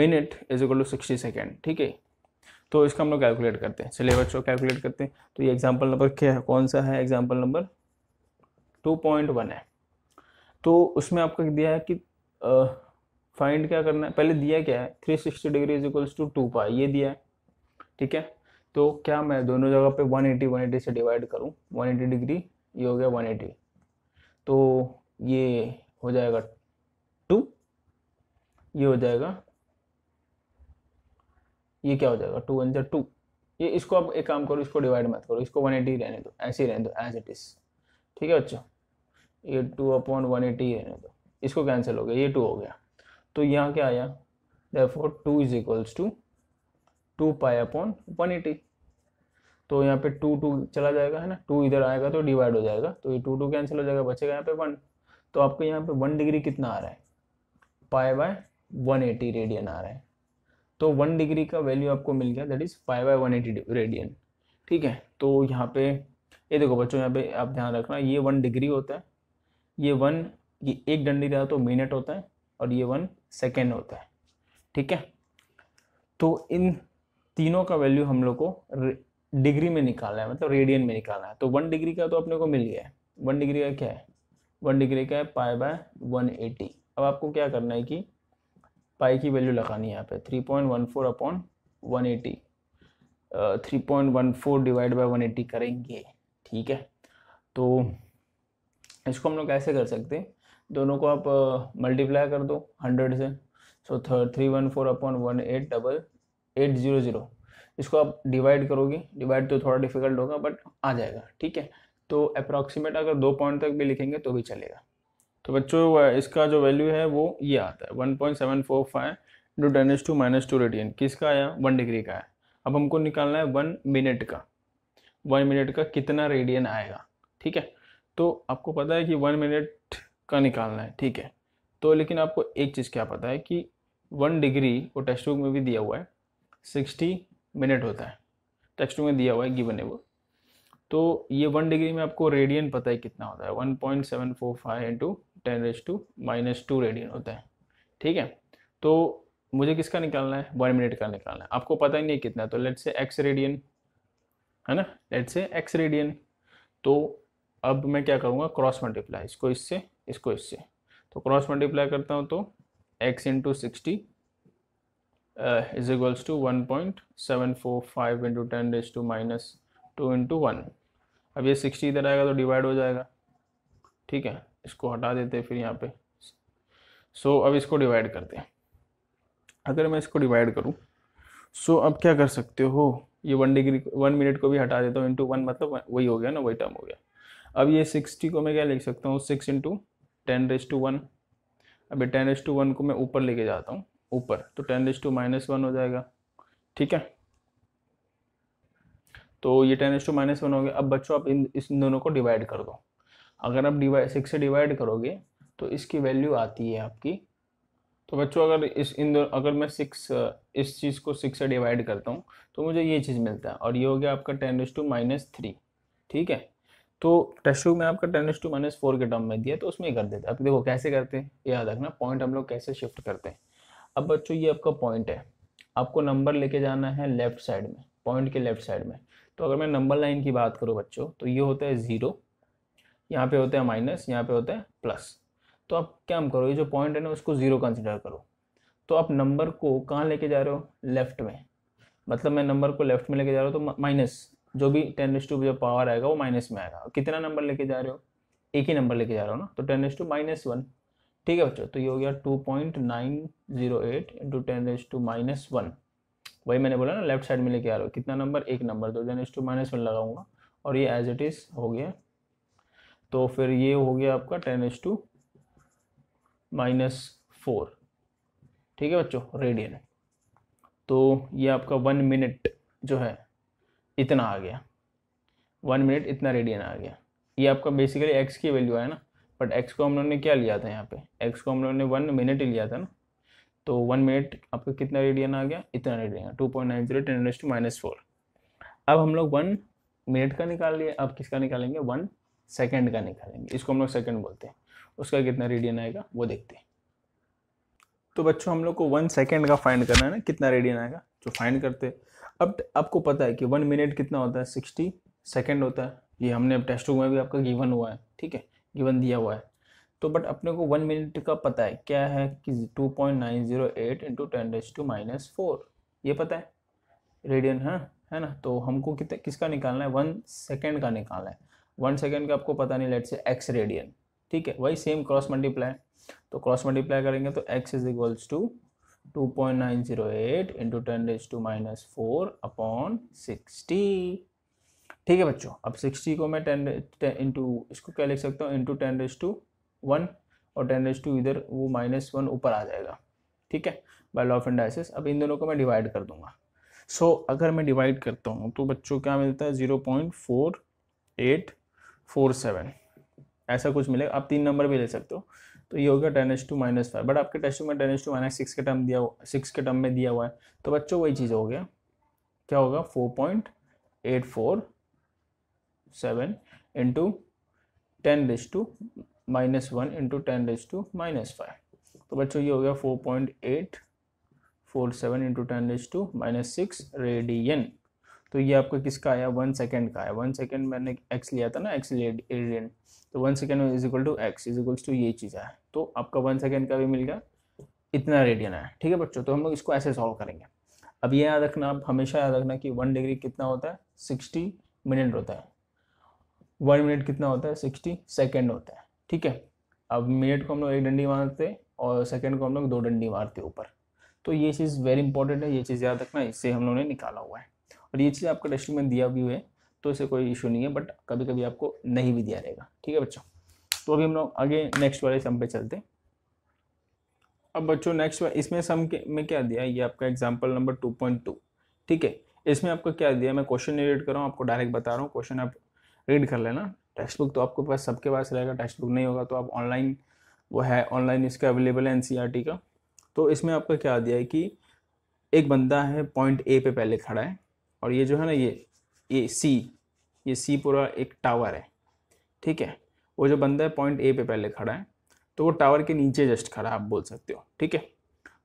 minute is equal to sixty second ठीक है तो इसका हम लोग कैलकुलेट करते हैं चलिए बच्चों कैलकुलेट करते हैं तो ये एग्जाम्पल नंबर क्या है कौन सा है example number two point one है तो उसमें आपको दिया है कि आ, फाइंड क्या करना है पहले दिया क्या है three sixty degree is equals to two pi ये दिया है ठीक है तो क्या मैं दोनों जगह पे 180 180 से डिवाइड करूँ 180 डिग्री ये हो गया 180 तो ये हो जाएगा टू ये हो जाएगा ये क्या हो जाएगा टू वन टू ये इसको आप एक काम करो इसको डिवाइड मत करो इसको 180 रहने दो ऐसे ही रहने दो एज इट इज़ ठीक है बच्चों ये टू अपॉन वन एटी रहने दो इसको कैंसिल हो गया ये टू हो गया तो यहाँ क्या आया therefore two is equals to two pi upon one eighty तो यहाँ पे टू टू चला जाएगा है ना टू इधर आएगा तो डिवाइड हो जाएगा तो ये टू टू कैंसिल हो जाएगा बचेगा यहाँ पे वन तो आपको यहाँ पे वन डिग्री कितना आ रहा है pi by one eighty radian आ रहा है तो वन डिग्री का वैल्यू आपको मिल गया that is five by one eighty radian ठीक है तो यहाँ पे ये देखो बच्चों यहाँ पे आप ध्यान रखना ये वन डिग्री होता है ये वन ये एक डंडी रहा तो मिनट होता है और ये वन सेकेंड होता है ठीक है तो इन तीनों का वैल्यू हम लोग को डिग्री में निकालना है मतलब रेडियन में निकालना है तो वन डिग्री का तो अपने को मिल गया है वन डिग्री का क्या है वन डिग्री का है पाई बाय वन एटी अब आपको क्या करना है कि पाई की वैल्यू लगानी है यहाँ पे three point one four upon one eighty three point one four divide by one eighty करेंगे ठीक है तो इसको हम लोग ऐसे कर सकते हैं दोनों को आप मल्टीप्लाई कर दो हंड्रेड से so three one four upon one eight double eight zero zero इसको आप डिवाइड करोगे डिवाइड तो थोड़ा डिफिकल्ट होगा बट आ जाएगा ठीक है तो अप्रॉक्सीमेट अगर दो पॉइंट तक भी लिखेंगे तो भी चलेगा तो बच्चों इसका जो वैल्यू है वो ये आता है one point seven four five into ten raise to minus two radian किसका आया वन डिग्री का है अब हमको निकालना है वन मिनट का वन मिनट का कितना रेडियन आएगा ठीक है तो आपको पता है कि वन मिनट का निकालना है ठीक है तो लेकिन आपको एक चीज़ क्या पता है कि वन डिग्री वो टेक्स्ट बुक में भी दिया हुआ है सिक्सटी मिनट होता है टेक्स्ट बुक में दिया हुआ है गिवन है वो तो ये वन डिग्री में आपको रेडियन पता है कितना होता है one point seven four five into ten raise to minus two radian होता है ठीक है तो मुझे किसका निकालना है वन मिनट का निकालना है आपको पता ही नहीं कितना है तो लेट से एक्स रेडियन है ना लेट से एक्स रेडियन तो अब मैं क्या करूँगा क्रॉस मल्टीप्लाई इसको इससे इसको इससे तो क्रॉस मल्टीप्लाई करता हूँ तो X into sixty is equals to one point seven four five into ten raise to minus two into one अब ये सिक्सटी इधर आएगा तो डिवाइड हो जाएगा ठीक है इसको हटा देते फिर यहाँ पे सो so, अब इसको डिवाइड करते हैं अगर मैं इसको डिवाइड करूँ सो so, अब क्या कर सकते हो ये वन डिग्री वन मिनट को भी हटा देता हूँ इंटू वन मतलब वही हो गया ना वही टर्म हो गया अब ये सिक्सटी को मैं क्या लिख सकता हूँ six into ten raise to one अभी टेन रेस टू वन को मैं ऊपर लेके जाता हूँ ऊपर तो ten raise to minus one हो जाएगा ठीक है तो ये ten raise to minus one हो गया अब बच्चों आप इन इस दोनों को डिवाइड कर दो अगर आप डिवाइड सिक्स से डिवाइड करोगे तो इसकी वैल्यू आती है आपकी तो बच्चों अगर इस इन दो अगर मैं सिक्स इस चीज़ को सिक्स से डिवाइड करता हूँ तो मुझे ये चीज़ मिलता है और ये हो गया आपका ten raise to minus three ठीक है तो टेस्ट ट्यूब में आपका ten raise to minus four के टर्म में दिया तो उसमें कर देते अब देखो कैसे करते हैं याद रखना पॉइंट हम लोग कैसे शिफ्ट करते हैं अब बच्चों ये आपका पॉइंट है आपको नंबर लेके जाना है लेफ्ट साइड में पॉइंट के लेफ्ट साइड में तो अगर मैं नंबर लाइन की बात करूँ बच्चों तो ये होता है ज़ीरो यहाँ पे होता है माइनस यहाँ पे होता है प्लस तो आप क्या हम करो ये जो पॉइंट है ना उसको ज़ीरो कंसिडर करो तो आप नंबर को कहाँ लेके जा रहे हो लेफ्ट में मतलब मैं नंबर को लेफ्ट में लेके जा रहा हूँ तो माइनस जो भी टेन एस टू जो पावर आएगा वो माइनस में आएगा कितना नंबर लेके जा रहे हो एक ही नंबर लेके जा रहे हो ना तो ten raise to minus one ठीक है बच्चों तो ये हो गया two point nine zero eight into ten raise to minus one वही मैंने बोला ना लेफ्ट साइड में लेके आ रहे हो कितना नंबर एक नंबर तो ten raise to minus one लगाऊंगा और ये एज इट इज़ हो गया तो फिर ये हो गया आपका ten raise to minus four ठीक है बच्चों रेडियन तो ये आपका वन मिनट जो है इतना आ गया वन मिनट इतना रेडियन आ गया ये आपका बेसिकली एक्स की वैल्यू है ना बट एक्स को हम लोग ने क्या लिया था यहाँ पे एक्स को हम लोगों ने वन मिनट ही लिया था ना तो वन मिनट आपका कितना रेडियन आ गया इतना radian two point nine zero ten to minus four अब हम लोग वन मिनट का निकाल लिए अब किसका निकालेंगे वन सेकेंड का निकालेंगे इसको हम लोग सेकेंड बोलते हैं उसका कितना रेडियन आएगा वो देखते हैं तो बच्चों हम लोग को वन सेकेंड का फाइंड करना है ना कितना रेडियन आएगा जो तो फाइंड करते हैं अब आपको पता है कि वन मिनट कितना होता है सिक्सटी सेकेंड होता है ये हमने अब टेस्ट में भी आपका गिवन हुआ है ठीक है गिवन दिया हुआ है तो बट अपने को वन मिनट का पता है क्या है कि two point nine zero eight into ten raise to minus four ये पता है रेडियन है हाँ? है ना तो हमको कितना किसका निकालना है वन सेकेंड का निकालना है वन सेकेंड का आपको पता नहीं लेट से एक्स रेडियन ठीक है वही सेम क्रॉस मल्टीप्लाई तो क्रॉस मल्टीप्लाई करेंगे तो X is equals to 2.908 into ten raise to minus four upon sixty ठीक है बच्चों अब सिक्सटी को मैं टेन इंटू इसको क्या लिख सकता हूँ into ten raise to one और टेन रेज टू इधर वो माइनस वन ऊपर आ जाएगा ठीक है बाय लॉ ऑफ इंडाइसिस अब इन दोनों को मैं डिवाइड कर दूंगा सो so, अगर मैं डिवाइड करता हूँ तो बच्चों क्या मिलता है zero point four eight four seven ऐसा कुछ मिलेगा आप तीन नंबर भी ले सकते हो तो ये हो गया ten H to minus five but आपके टेस्ट में ten H to minus six के टर्म दिया हुआ सिक्स के टर्म में दिया हुआ है तो बच्चों वही चीज़ हो गया क्या होगा four point eight four seven into ten raise to minus one into ten raise to minus five तो बच्चों ये हो गया four point eight four seven into ten raise to minus six radian तो ये आपका किसका आया वन सेकेंड का आया वन सेकेंड मैंने एक्स लिया था ना एक्स रेडियन तो one second is equal to X is equals to ये चीज़ है तो आपका वन सेकेंड का भी मिल गया इतना रेडियन आया ठीक है बच्चों तो हम लोग इसको ऐसे सॉल्व करेंगे अब ये याद रखना आप हमेशा याद रखना कि वन डिग्री कितना होता है सिक्सटी मिनट होता है वन मिनट कितना होता है सिक्सटी सेकेंड होता है ठीक है अब मिनट को हम लोग एक डंडी मारते और सेकेंड को हम लोग दो डंडी मारते ऊपर तो ये चीज़ वेरी इंपॉर्टेंट है ये चीज़ याद रखना इससे हम लोगों ने निकाला हुआ है और ये चीज़ आपका टेस्टिंग में दिया भी है तो इसे कोई इशू नहीं है बट कभी कभी आपको नहीं भी दिया रहेगा ठीक है बच्चों तो अभी हम लोग आगे नेक्स्ट वाले सम पे चलते हैं अब बच्चों नेक्स्ट इसमें सम के में क्या दिया ये आपका example number two point two ठीक है इसमें आपको क्या दिया मैं क्वेश्चन नहीं रीड कर रहा हूँ आपको डायरेक्ट बता रहा हूँ क्वेश्चन आप रीड कर लेना टेक्स्ट बुक तो आपके पास सबके पास रहेगा टेक्स्ट बुक नहीं होगा तो आप ऑनलाइन वो है ऑनलाइन इसका अवेलेबल है एन e का तो इसमें आपका क्या दिया है कि एक बंदा है पॉइंट ए पे पहले खड़ा है और ये जो है ना ये ए सी ये सी पूरा एक टावर है ठीक है वो जो बंदा है पॉइंट ए पे पहले खड़ा है तो वो टावर के नीचे जस्ट खड़ा है आप बोल सकते हो ठीक है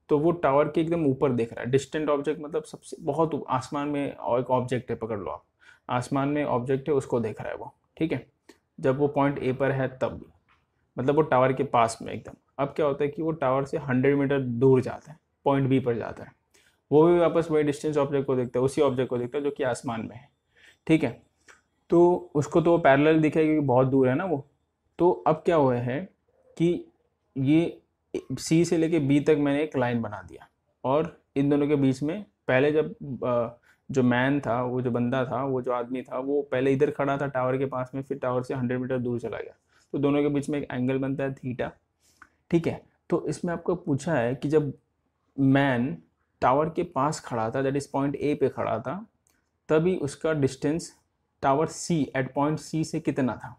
तो वो टावर के एकदम ऊपर देख रहा है डिस्टेंट ऑब्जेक्ट मतलब सबसे बहुत आसमान में और एक ऑब्जेक्ट है पकड़ लो आप आसमान में ऑब्जेक्ट है उसको देख रहा है वो ठीक है जब वो पॉइंट ए पर है तब मतलब वो टावर के पास में एकदम अब क्या होता है कि वो टावर से हंड्रेड मीटर दूर जाता है पॉइंट बी पर जाता है वो भी वापस वही डिस्टेंस ऑब्जेक्ट को देखता है उसी ऑब्जेक्ट को देखता है जो कि आसमान में है ठीक है तो उसको तो वो पैरल दिखेगा क्योंकि बहुत दूर है ना वो तो अब क्या हुआ है कि ये सी से लेके बी तक मैंने एक लाइन बना दिया और इन दोनों के बीच में पहले जब जो मैन था वो जो बंदा था वो जो आदमी था वो पहले इधर खड़ा था टावर के पास में फिर टावर से हंड्रेड मीटर दूर चला गया तो दोनों के बीच में एक एंगल बनता है थीटा ठीक है तो इसमें आपको पूछा है कि जब मैन टावर के पास खड़ा था दैट इज़ पॉइंट ए पे खड़ा था तभी उसका distance tower C at point C से कितना था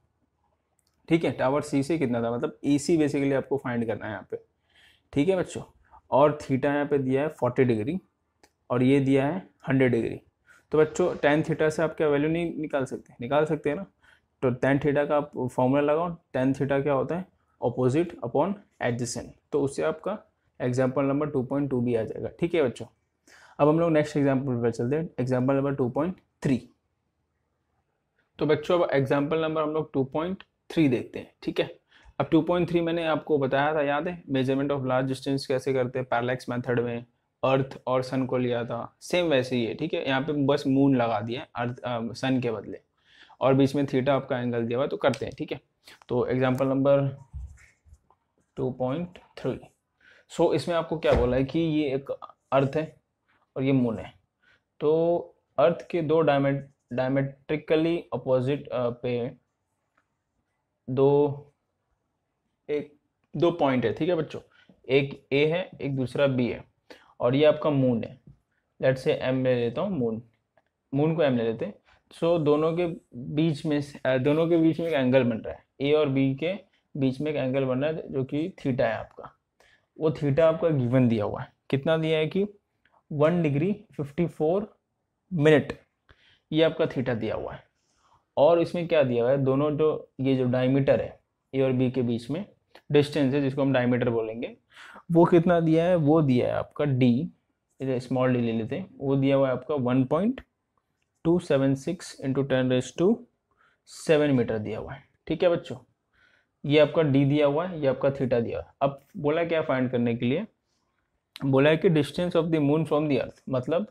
ठीक है टावर सी से कितना था मतलब ए सी बेसिकली आपको फाइंड करना है यहाँ पे ठीक है बच्चों और थीटा यहाँ पे दिया है फोर्टी डिग्री और ये दिया है हंड्रेड डिग्री तो बच्चों टेन थीटा से आप क्या वैल्यू नहीं निकाल सकते निकाल सकते हैं ना तो टेन थीटा का आप फॉर्मूला लगाओ टेन थीटा क्या होता है अपोजिट अपॉन एडजेसेंट तो उससे आपका example number two point two भी आ जाएगा ठीक है बच्चों अब हम लोग नेक्स्ट एग्जाम्पल पर चलते हैं example number two point three तो बच्चों अब एग्जाम्पल नंबर हम लोग टू पॉइंट थ्री देखते हैं ठीक है अब टू पॉइंट थ्री मैंने आपको बताया था याद है मेजरमेंट ऑफ लार्ज डिस्टेंस कैसे करते हैं पैरलैक्स मैथड में अर्थ और सन को लिया था सेम वैसे ही है ठीक है यहाँ पे बस मून लगा दिया अर्थ सन के बदले और बीच में थीटा आपका एंगल दिया हुआ तो करते हैं ठीक है तो example number two point three so इसमें आपको क्या बोला है कि ये एक अर्थ है और ये मून है तो अर्थ के दो डायमेट डायमेट्रिकली अपोजिट पे दो एक दो पॉइंट है ठीक है बच्चों एक ए है एक दूसरा बी है और ये आपका मून है लेट से एम ले लेता हूँ मून मून को एम ले लेते हैं सो so, दोनों के बीच में दोनों के बीच में एक एंगल बन रहा है ए और बी के बीच में एक एंगल बन रहा है जो कि थीटा है आपका वो थीटा आपका गिवन दिया हुआ है कितना दिया है कि one degree fifty four minute ये आपका थीटा दिया हुआ है और इसमें क्या दिया हुआ है दोनों जो ये जो डायमीटर है ए और बी के बीच में डिस्टेंस है जिसको हम डायमीटर बोलेंगे वो कितना दिया है वो दिया है आपका डी स्मॉल डी ले लेते हैं वो दिया हुआ है आपका one point two seven six into ten raise to seven metre दिया हुआ है ठीक है बच्चों ये आपका डी दिया हुआ है ये आपका थीटा दिया हुआ है अब बोला क्या फाइंड करने के लिए बोला है कि distance of the moon from the earth मतलब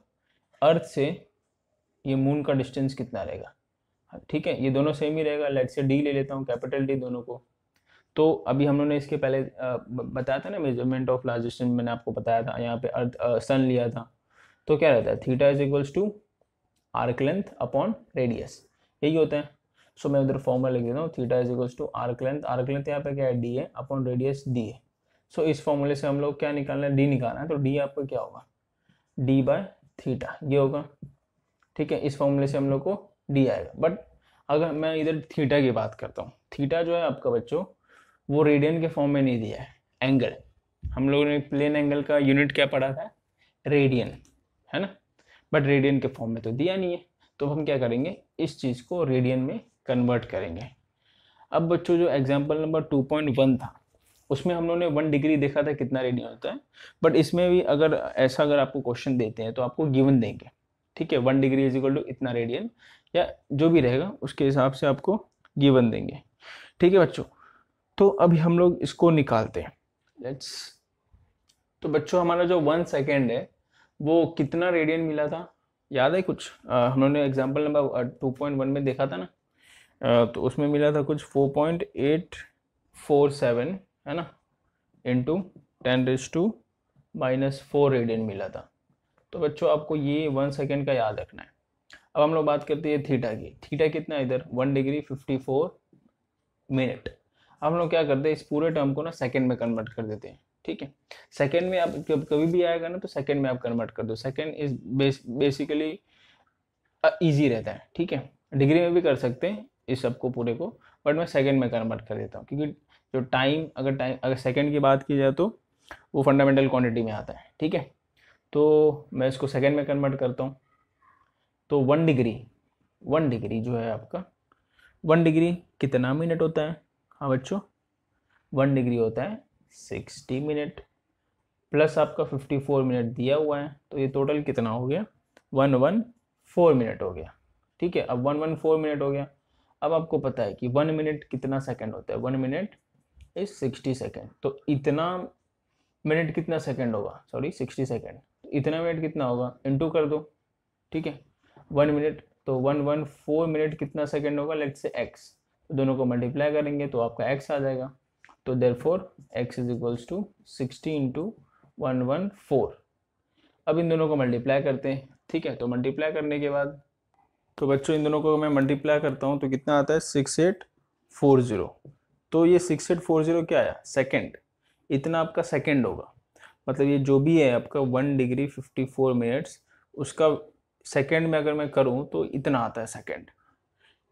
अर्थ से ये मून का डिस्टेंस कितना रहेगा हाँ, ठीक है ये दोनों सेम ही रहेगा लेट से डी ले लेता हूँ कैपिटल डी दोनों को तो अभी हम लोगों ने इसके पहले बताया था ना मेजरमेंट ऑफ लार्ज डिस्टेंस मैंने आपको बताया था यहाँ पे अर्थ सन लिया था तो क्या रहता है theta is equals to arc length upon radius यही होता है सो मैं उधर फॉर्मूला लिख देता हूँ theta is equals to arc length arc length यहाँ पे क्या है D A upon radius D A so इस फॉर्मूले से हम लोग क्या निकालना है डी निकालना है तो डी आपका क्या होगा डी बाय थीटा ये होगा ठीक है इस फॉर्मूले से हम लोग को डी आएगा बट अगर मैं इधर थीटा की बात करता हूँ थीटा जो है आपका बच्चों वो रेडियन के फॉर्म में नहीं दिया है एंगल हम लोगों ने प्लेन एंगल का यूनिट क्या पढ़ा था रेडियन है ना बट रेडियन के फॉर्म में तो दिया नहीं है तो हम क्या करेंगे इस चीज़ को रेडियन में कन्वर्ट करेंगे अब बच्चों जो example number two point one था उसमें हम लोगों ने वन डिग्री देखा था कितना रेडियन होता है बट इसमें भी अगर ऐसा अगर आपको क्वेश्चन देते हैं तो आपको गिवन देंगे ठीक है one degree is equal to इतना रेडियन या जो भी रहेगा उसके हिसाब से आपको गिवन देंगे ठीक है बच्चों तो अभी हम लोग इसको निकालते हैं लेट्स तो बच्चों हमारा जो वन सेकेंड है वो कितना रेडियन मिला था याद है कुछ हम लोगों ने example number two point one में देखा था ना तो उसमें मिला था कुछ four point eight four seven है ना into ten raise to minus four radian मिला था तो बच्चों आपको ये वन सेकेंड का याद रखना है अब हम लोग बात करते हैं थीटा की थीटा कितना इधर one degree fifty four minute हम लोग क्या करते हैं इस पूरे टर्म को ना सेकेंड में कन्वर्ट कर देते हैं ठीक है सेकेंड में आप जब कभी भी आएगा ना तो सेकेंड में आप कन्वर्ट कर दो सेकेंड इज बेसिकली ईजी रहता है ठीक है डिग्री में भी कर सकते हैं इस सब को पूरे को बट मैं सेकेंड में कन्वर्ट कर देता हूँ क्योंकि जो टाइम अगर टाइम अगर सेकेंड की बात की जाए तो वो फंडामेंटल क्वान्टिटी में आता है ठीक है तो मैं इसको सेकेंड में कन्वर्ट करता हूँ तो वन डिग्री वन डिग्री जो है आपका वन डिग्री कितना मिनट होता है हाँ बच्चों वन डिग्री होता है सिक्सटी मिनट प्लस आपका फिफ्टी फोर मिनट दिया हुआ है तो ये टोटल कितना हो गया वन वन फोर मिनट हो गया ठीक है अब वन वन फोर मिनट हो गया अब आपको पता है कि वन मिनट कितना सेकेंड होता है one minute is sixty second तो इतना मिनट कितना सेकेंड होगा सॉरी सिक्सटी सेकेंड इतना मिनट कितना होगा इंटू कर दो ठीक है वन मिनट तो वन वन फोर मिनट कितना सेकेंड होगा लेट से एक्स दोनों को मल्टीप्लाई करेंगे तो आपका एक्स आ जाएगा तो there four X is equals to sixty into one one four अब इन दोनों को मल्टीप्लाई करते हैं ठीक है तो मल्टीप्लाई करने के बाद तो बच्चों इन दोनों को मैं मल्टीप्लाई करता हूँ तो कितना आता है सिक्स एट फोर ज़ीरो तो ये सिक्स एट फोर ज़ीरो क्या आया सेकेंड इतना आपका सेकेंड होगा मतलब ये जो भी है आपका one degree fifty four minutes उसका सेकेंड में अगर मैं करूँ तो इतना आता है सेकेंड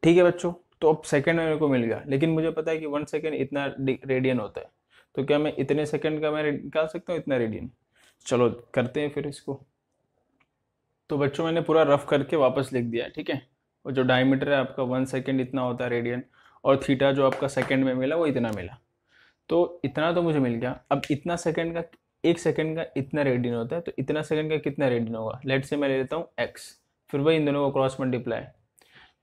ठीक है बच्चों तो अब सेकेंड में मेरे को मिल गया लेकिन मुझे पता है कि वन सेकेंड इतना रेडियन होता है तो क्या मैं इतने सेकेंड का मैं निकाल सकता हूँ इतना रेडियन चलो करते हैं फिर इसको तो बच्चों मैंने पूरा रफ करके वापस लिख दिया ठीक है और जो डायमीटर है आपका वन सेकेंड इतना होता है रेडियन और थीटा जो आपका सेकेंड में मिला वो इतना मिला तो इतना तो मुझे मिल गया अब इतना सेकेंड का एक सेकेंड का इतना रेडियन होता है तो इतना सेकेंड का कितना रेडियन होगा लेट से मैं ले लेता हूँ एक्स फिर वही इन दोनों को क्रॉस मल्टीप्लाई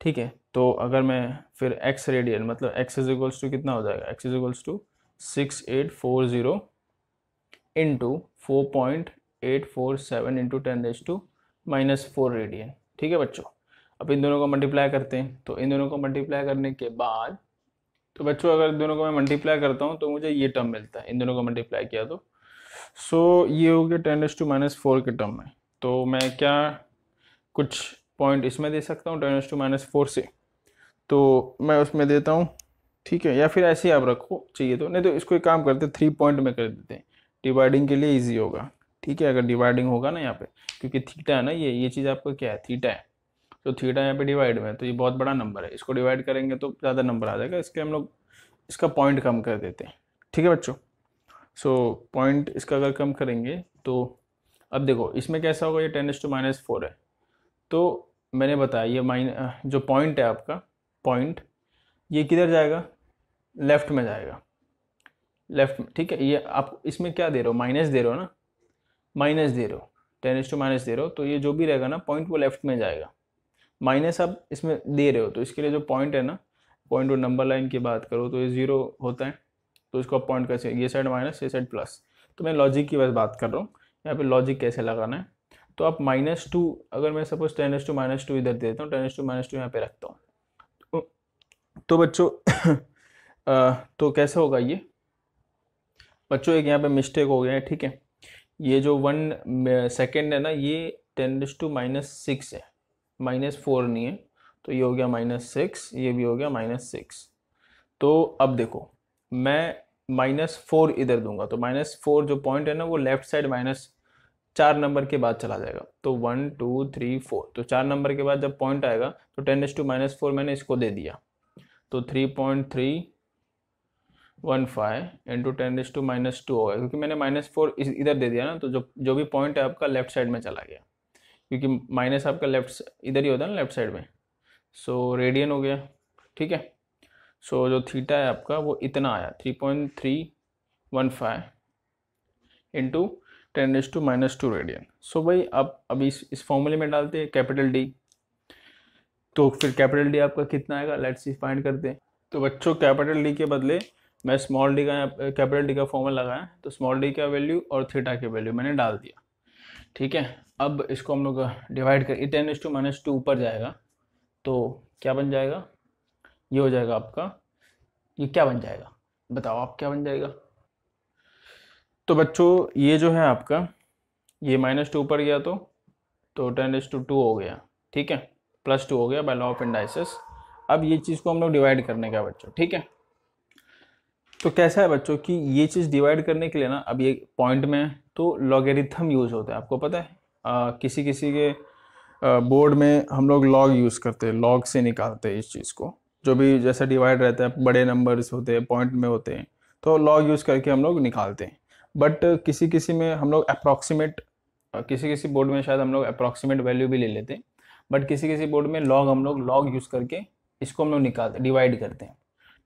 ठीक है तो अगर मैं फिर एक्स रेडियन मतलब एक्स इज इक्वल्स टू कितना हो जाएगा x is equals to six eight four zero into four point eight four seven into ten H to minus four radian ठीक है बच्चों अब इन दोनों को मल्टीप्लाई करते हैं तो इन दोनों को मल्टीप्लाई करने के बाद तो बच्चों अगर दोनों को मैं मल्टीप्लाई करता हूँ तो मुझे ये टर्म मिलता है इन दोनों को मल्टीप्लाई किया तो सो so, ये हो गया ten raise to minus four के टर्म में तो मैं क्या कुछ पॉइंट इसमें दे सकता हूँ ten raise to minus four से तो मैं उसमें देता हूँ ठीक है या फिर ऐसे ही आप रखो चाहिए तो नहीं तो इसको एक काम करते थ्री पॉइंट में कर देते हैं डिवाइडिंग के लिए ईजी होगा ठीक है अगर डिवाइडिंग होगा ना यहाँ पे क्योंकि थीटा है ना ये ये चीज़ आपका क्या है थीटा है तो थीटा यहाँ पे डिवाइड में है तो ये बहुत बड़ा नंबर है इसको डिवाइड करेंगे तो ज़्यादा नंबर आ जाएगा इसके हम लोग इसका पॉइंट कम कर देते हैं ठीक है बच्चों सो so, पॉइंट इसका अगर कम करेंगे तो अब देखो इसमें कैसा होगा ये ten raise to minus four है तो मैंने बताया ये माइन जो पॉइंट है आपका पॉइंट ये किधर जाएगा लेफ्ट में जाएगा लेफ्ट में ठीक है ये आप इसमें क्या दे रहे हो माइनस दे रहे हो ना minus zero ten raise to minus zero तो ये जो भी रहेगा ना पॉइंट वो लेफ्ट में जाएगा माइनस आप इसमें दे रहे हो तो इसके लिए जो पॉइंट है ना पॉइंट और नंबर लाइन की बात करो तो ये जीरो होता है तो इसको आप पॉइंट कैसे ये साइड माइनस ये साइड प्लस तो मैं लॉजिक की बस बात कर रहा हूँ यहाँ पे लॉजिक कैसे लगाना है तो आप माइनस टू अगर मैं suppose ten raise to minus two इधर देता हूँ ten raise to minus two यहाँ पे रखता हूँ तो, बच्चों तो कैसे होगा ये बच्चों एक यहाँ पे मिस्टेक हो गया है ठीक है ये जो वन सेकेंड है ना ये टेन टू माइनस सिक्स है माइनस फोर नहीं है तो ये हो गया माइनस सिक्स ये भी हो गया माइनस सिक्स तो अब देखो मैं माइनस फोर इधर दूंगा तो माइनस फोर जो पॉइंट है ना वो लेफ्ट साइड माइनस चार नंबर के बाद चला जाएगा तो वन टू थ्री फोर तो चार नंबर के बाद जब पॉइंट आएगा तो ten raise to minus four मैंने इसको दे दिया तो three point three one five into ten raise to minus two होगा क्योंकि मैंने माइनस फोर इधर दे दिया ना तो जो जो भी पॉइंट है आपका लेफ्ट साइड में चला गया क्योंकि माइनस आपका लेफ्ट इधर ही होता है ना लेफ्ट साइड में सो so, रेडियन हो गया ठीक है सो so, जो थीटा है आपका वो इतना आया three point three one five into ten raise to minus two radian so भाई आप अभी इस इस फॉर्मूले में डालते हैं कैपिटल डी तो फिर कैपिटल डी आपका कितना आएगा लेट्स सी फाइंड करते हैं तो बच्चों कैपिटल डी के बदले मैं स्मॉल डी का कैपिटल डी का फॉर्मूला लगाया तो स्मॉल डी का वैल्यू और थीटा की वैल्यू मैंने डाल दिया ठीक है अब इसको हम लोग डिवाइड कर ten raise to minus two ऊपर जाएगा तो क्या बन जाएगा ये हो जाएगा आपका ये क्या बन जाएगा बताओ आप क्या बन जाएगा तो बच्चों ये जो है आपका ये माइनस टू ऊपर गया तो तो टेन एस टू टू हो गया ठीक है प्लस टू हो गया बाय लॉ ऑफ इंडाइसिस अब ये चीज़ को हम लोग डिवाइड करने का बच्चों ठीक है तो कैसा है बच्चों कि ये चीज़ डिवाइड करने के लिए ना अब ये पॉइंट में तो लॉगेरिथम यूज़ होता है आपको पता है आ, किसी किसी के बोर्ड में हम लोग लॉग यूज़ करते हैं लॉग से निकालते हैं इस चीज़ को जो भी जैसा डिवाइड रहता है बड़े नंबर्स होते हैं पॉइंट में होते हैं तो लॉग यूज़ करके हम लोग निकालते हैं बट किसी किसी में हम लोग अप्रॉक्सीमेट किसी किसी बोर्ड में शायद हम लोग अप्रॉक्सीमेट वैल्यू भी ले लेते हैं बट किसी किसी बोर्ड में लॉग हम लोग लॉग यूज़ करके इसको हम लोग निकालते डिवाइड करते हैं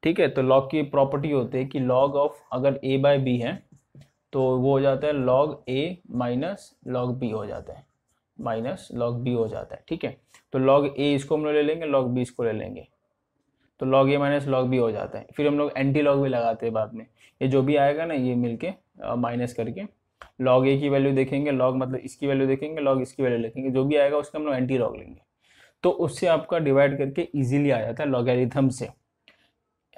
ठीक है तो लॉग की प्रॉपर्टी होती है कि लॉग ऑफ अगर ए बाय बी है तो वो हो जाता है log A minus log B हो जाता है माइनस लॉग बी हो जाता है ठीक है तो लॉग ए इसको हम लोग ले लेंगे लॉग बी इसको ले लेंगे तो log A minus log B हो जाता है फिर हम लोग एंटी लॉग भी लगाते हैं बाद में ये जो भी आएगा ना ये मिलके माइनस करके लॉग ए की वैल्यू देखेंगे लॉग मतलब इसकी वैल्यू देखेंगे लॉग इसकी वैल्यू देखेंगे जो भी आएगा उसका हम लोग एंटी लॉग लेंगे तो उससे आपका डिवाइड करके इजीली आ जाता है लॉगेरिथम से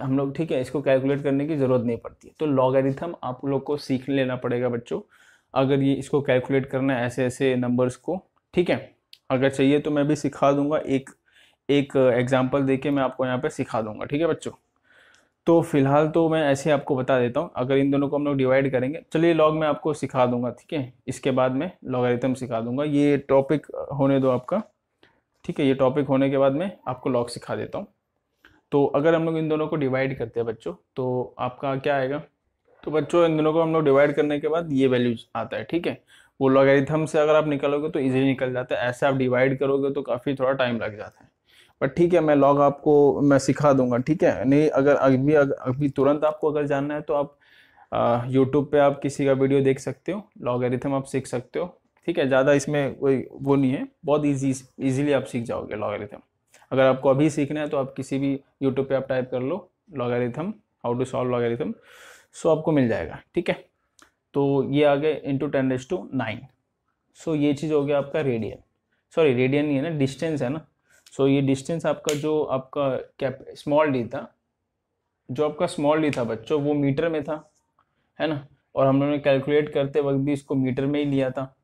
हम लोग ठीक है इसको कैलकुलेट करने की ज़रूरत नहीं पड़ती तो लॉगरिथम आप लोग को सीख लेना पड़ेगा बच्चों अगर ये इसको कैलकुलेट करना है ऐसे ऐसे नंबर्स को ठीक है अगर चाहिए तो मैं भी सिखा दूंगा एक एक एग्जाम्पल दे के मैं आपको यहाँ पर सिखा दूंगा ठीक है बच्चों तो फिलहाल तो मैं ऐसे आपको बता देता हूँ अगर इन दोनों को हम लोग डिवाइड करेंगे चलिए लॉग मैं आपको सिखा दूंगा ठीक है इसके बाद में लॉगरिथम सिखा दूंगा ये टॉपिक होने दो आपका ठीक है ये टॉपिक होने के बाद मैं आपको लॉग सिखा देता हूँ तो अगर हम लोग इन दोनों को डिवाइड करते हैं बच्चों तो आपका क्या आएगा तो बच्चों इन दोनों को हम लोग डिवाइड करने के बाद ये वैल्यूज आता है ठीक है वो लॉगरिथम से अगर आप निकलोगे तो इजीली निकल जाता है ऐसे आप डिवाइड करोगे तो काफ़ी थोड़ा टाइम लग जाता है बट ठीक है मैं लॉग आपको मैं सिखा दूंगा ठीक है नहीं अगर अभी अभी तुरंत आपको अगर जानना है तो आप यूट्यूब पे आप किसी का वीडियो देख सकते हो लॉगरिथम आप सीख सकते हो ठीक है ज़्यादा इसमें कोई वो नहीं है बहुत ईजी इजीली आप सीख जाओगे लॉगरिथम अगर आपको अभी सीखना है तो आप किसी भी यूट्यूब पे आप टाइप कर लो logarithm how to solve logarithm so आपको मिल जाएगा ठीक है तो ये आ गया into ten raise to nine so ये चीज़ हो गया आपका रेडियन सॉरी रेडियन नहीं है ना डिस्टेंस है ना सो so, ये डिस्टेंस आपका जो आपका कैप स्मॉल डी था जो आपका स्मॉल डी था बच्चों वो मीटर में था है ना और हम लोगों ने कैलकुलेट करते वक्त भी इसको मीटर में ही लिया था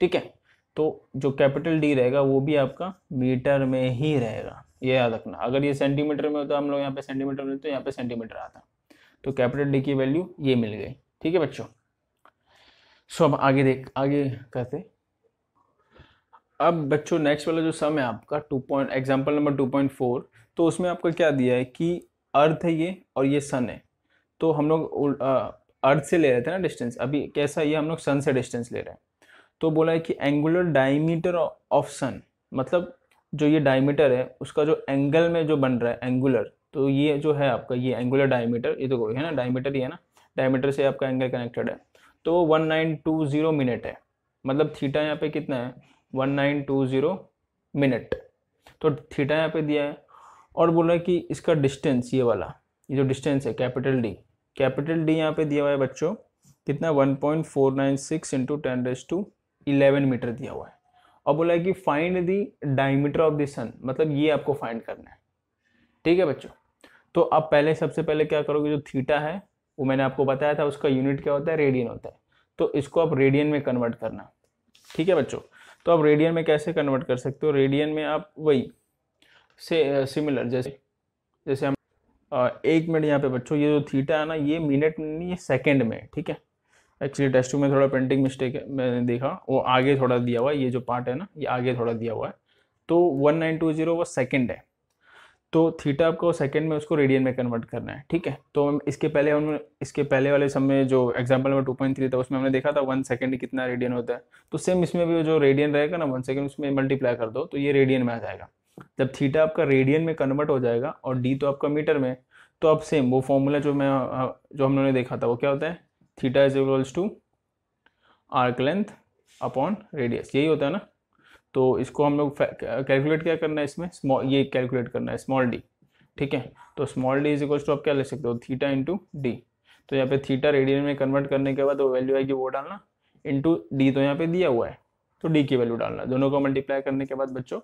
ठीक है तो जो कैपिटल डी रहेगा वो भी आपका मीटर में ही रहेगा ये याद रखना अगर ये सेंटीमीटर में होता तो हम लोग यहाँ पे सेंटीमीटर में तो यहाँ पे सेंटीमीटर आता तो कैपिटल डी की वैल्यू ये मिल गई ठीक है बच्चों सो अब आगे देख आगे कहते अब बच्चों नेक्स्ट वाला जो सम है आपका two point example number two point four तो उसमें आपका क्या दिया है कि अर्थ है ये और ये सन है तो हम लोग अर्थ से ले रहे थे ना डिस्टेंस अभी कैसा ये हम लोग सन से डिस्टेंस ले रहे हैं तो बोला है कि एंगुलर डायमीटर ऑफ सन मतलब जो ये डायमीटर है उसका जो एंगल में जो बन रहा है एंगुलर तो ये जो है आपका ये एंगुलर डायमीटर ये तो है ना डायमीटर ही है ना डायमीटर से आपका एंगल कनेक्टेड है तो वो one nine two zero minute है मतलब थीटा यहाँ पे कितना है one nine two zero minute तो थीटा यहाँ पे दिया है और बोल रहा है कि इसका डिस्टेंस ये वाला ये जो डिस्टेंस है कैपिटल डी कैपिटल डी यहाँ पे दिया हुआ है बच्चों कितना one point four nine six into ten raise to eleven metre दिया हुआ है और बोला है कि find the diameter of the sun मतलब ये आपको फाइंड करना है ठीक है बच्चों तो आप पहले सबसे पहले क्या करोगे जो थीटा है वो मैंने आपको बताया था उसका यूनिट क्या होता है रेडियन होता है तो इसको आप रेडियन में कन्वर्ट करना ठीक है बच्चों तो आप रेडियन में कैसे कन्वर्ट कर सकते हो रेडियन में आप वही से सिमिलर जैसे जैसे हम आ, एक मिनट यहाँ पे बच्चों ये जो थीटा है ना ये मिनट नहीं ये सेकेंड में ठीक है एक्चुअली टेस्ट टू में थोड़ा प्रिंटिंग मिस्टेक है मैंने देखा वो आगे थोड़ा दिया हुआ है ये जो पार्ट है ना ये आगे थोड़ा दिया हुआ है तो वन नाइन टू जीरो वो सेकेंड है तो थीटा आपको सेकेंड में उसको रेडियन में कन्वर्ट करना है ठीक है तो हम इसके पहले हम इसके पहले वाले समय में जो एग्जाम्पल में टू पॉइंट थ्री था उसमें हमने देखा था वन सेकेंड कितना रेडियन होता है तो सेम इसमें भी जो रेडियन रहेगा ना वन सेकेंड उसमें मल्टीप्लाई कर दो तो ये रेडियन में आ जाएगा जब थीटा आपका रेडियन में कन्वर्ट हो जाएगा और डी तो आपका मीटर में तो अब सेम वो फॉर्मूला जो मैं जो हम लोगों ने देखा था वो क्या होता है theta is equals to arc length upon radius यही होता है ना तो इसको हम लोग कैलकुलेट क्या करना है इसमें स्मॉल ये कैलकुलेट करना है स्मॉल डी ठीक है तो small D is equals to आप क्या ले सकते हो थीटा इंटू डी तो यहाँ पे थीटा रेडियन में कन्वर्ट करने के बाद वो वैल्यू आएगी वो डालना इंटू डी तो यहाँ पे दिया हुआ है तो डी की वैल्यू डालना दोनों को मल्टीप्लाई करने के बाद बच्चों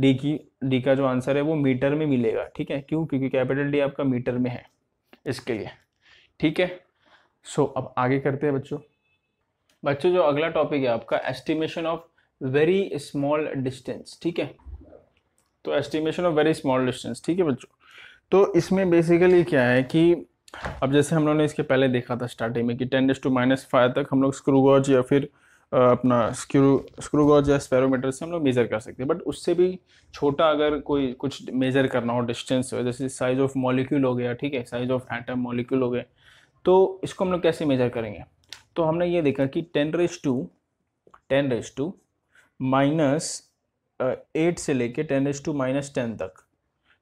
डी की डी का जो आंसर है वो मीटर में मिलेगा ठीक है क्यों क्योंकि कैपिटल डी आपका मीटर में है इसके लिए ठीक है सो अब आगे करते हैं बच्चों बच्चों जो अगला टॉपिक है आपका estimation of very small distance ठीक है तो estimation of very small distance ठीक है बच्चों तो इसमें बेसिकली क्या है कि अब जैसे हम लोगों ने इसके पहले देखा था स्टार्टिंग में कि ten raise to minus five तक हम लोग स्क्रूगॉज या फिर अपना स्क्रू स्क्रूगॉज या स्पेरोमीटर से हम लोग मेज़र कर सकते हैं बट उससे भी छोटा अगर कोई कुछ मेज़र करना हो डिस्टेंस हो जैसे साइज़ ऑफ मॉलिक्यूल हो गया ठीक है साइज़ ऑफ एटम मॉलिक्यूल हो गया तो इसको हम लोग कैसे मेजर करेंगे तो हमने ये देखा कि ten raise to ten raise to minus eight से लेके ten raise to minus ten तक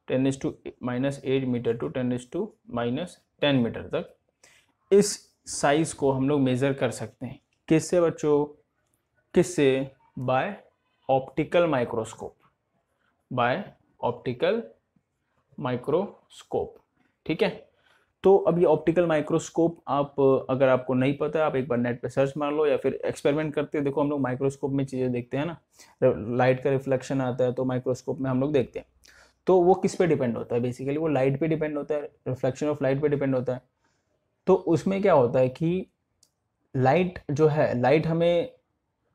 ten raise to minus eight metre to ten raise to minus ten metre तक इस साइज़ को हम लोग मेज़र कर सकते हैं किससे बच्चों किससे by optical microscope by optical microscope ठीक है तो अब ये ऑप्टिकल माइक्रोस्कोप आप अगर आपको नहीं पता आप एक बार नेट पे सर्च मार लो या फिर एक्सपेरिमेंट करते हैं देखो हम लोग माइक्रोस्कोप में चीज़ें देखते हैं ना लाइट का रिफ्लेक्शन आता है तो माइक्रोस्कोप में हम लोग देखते हैं तो वो किस पे डिपेंड होता है बेसिकली वो लाइट पे डिपेंड होता है रिफ्लेक्शन ऑफ लाइट पे डिपेंड होता है तो उसमें क्या होता है कि लाइट जो है लाइट हमें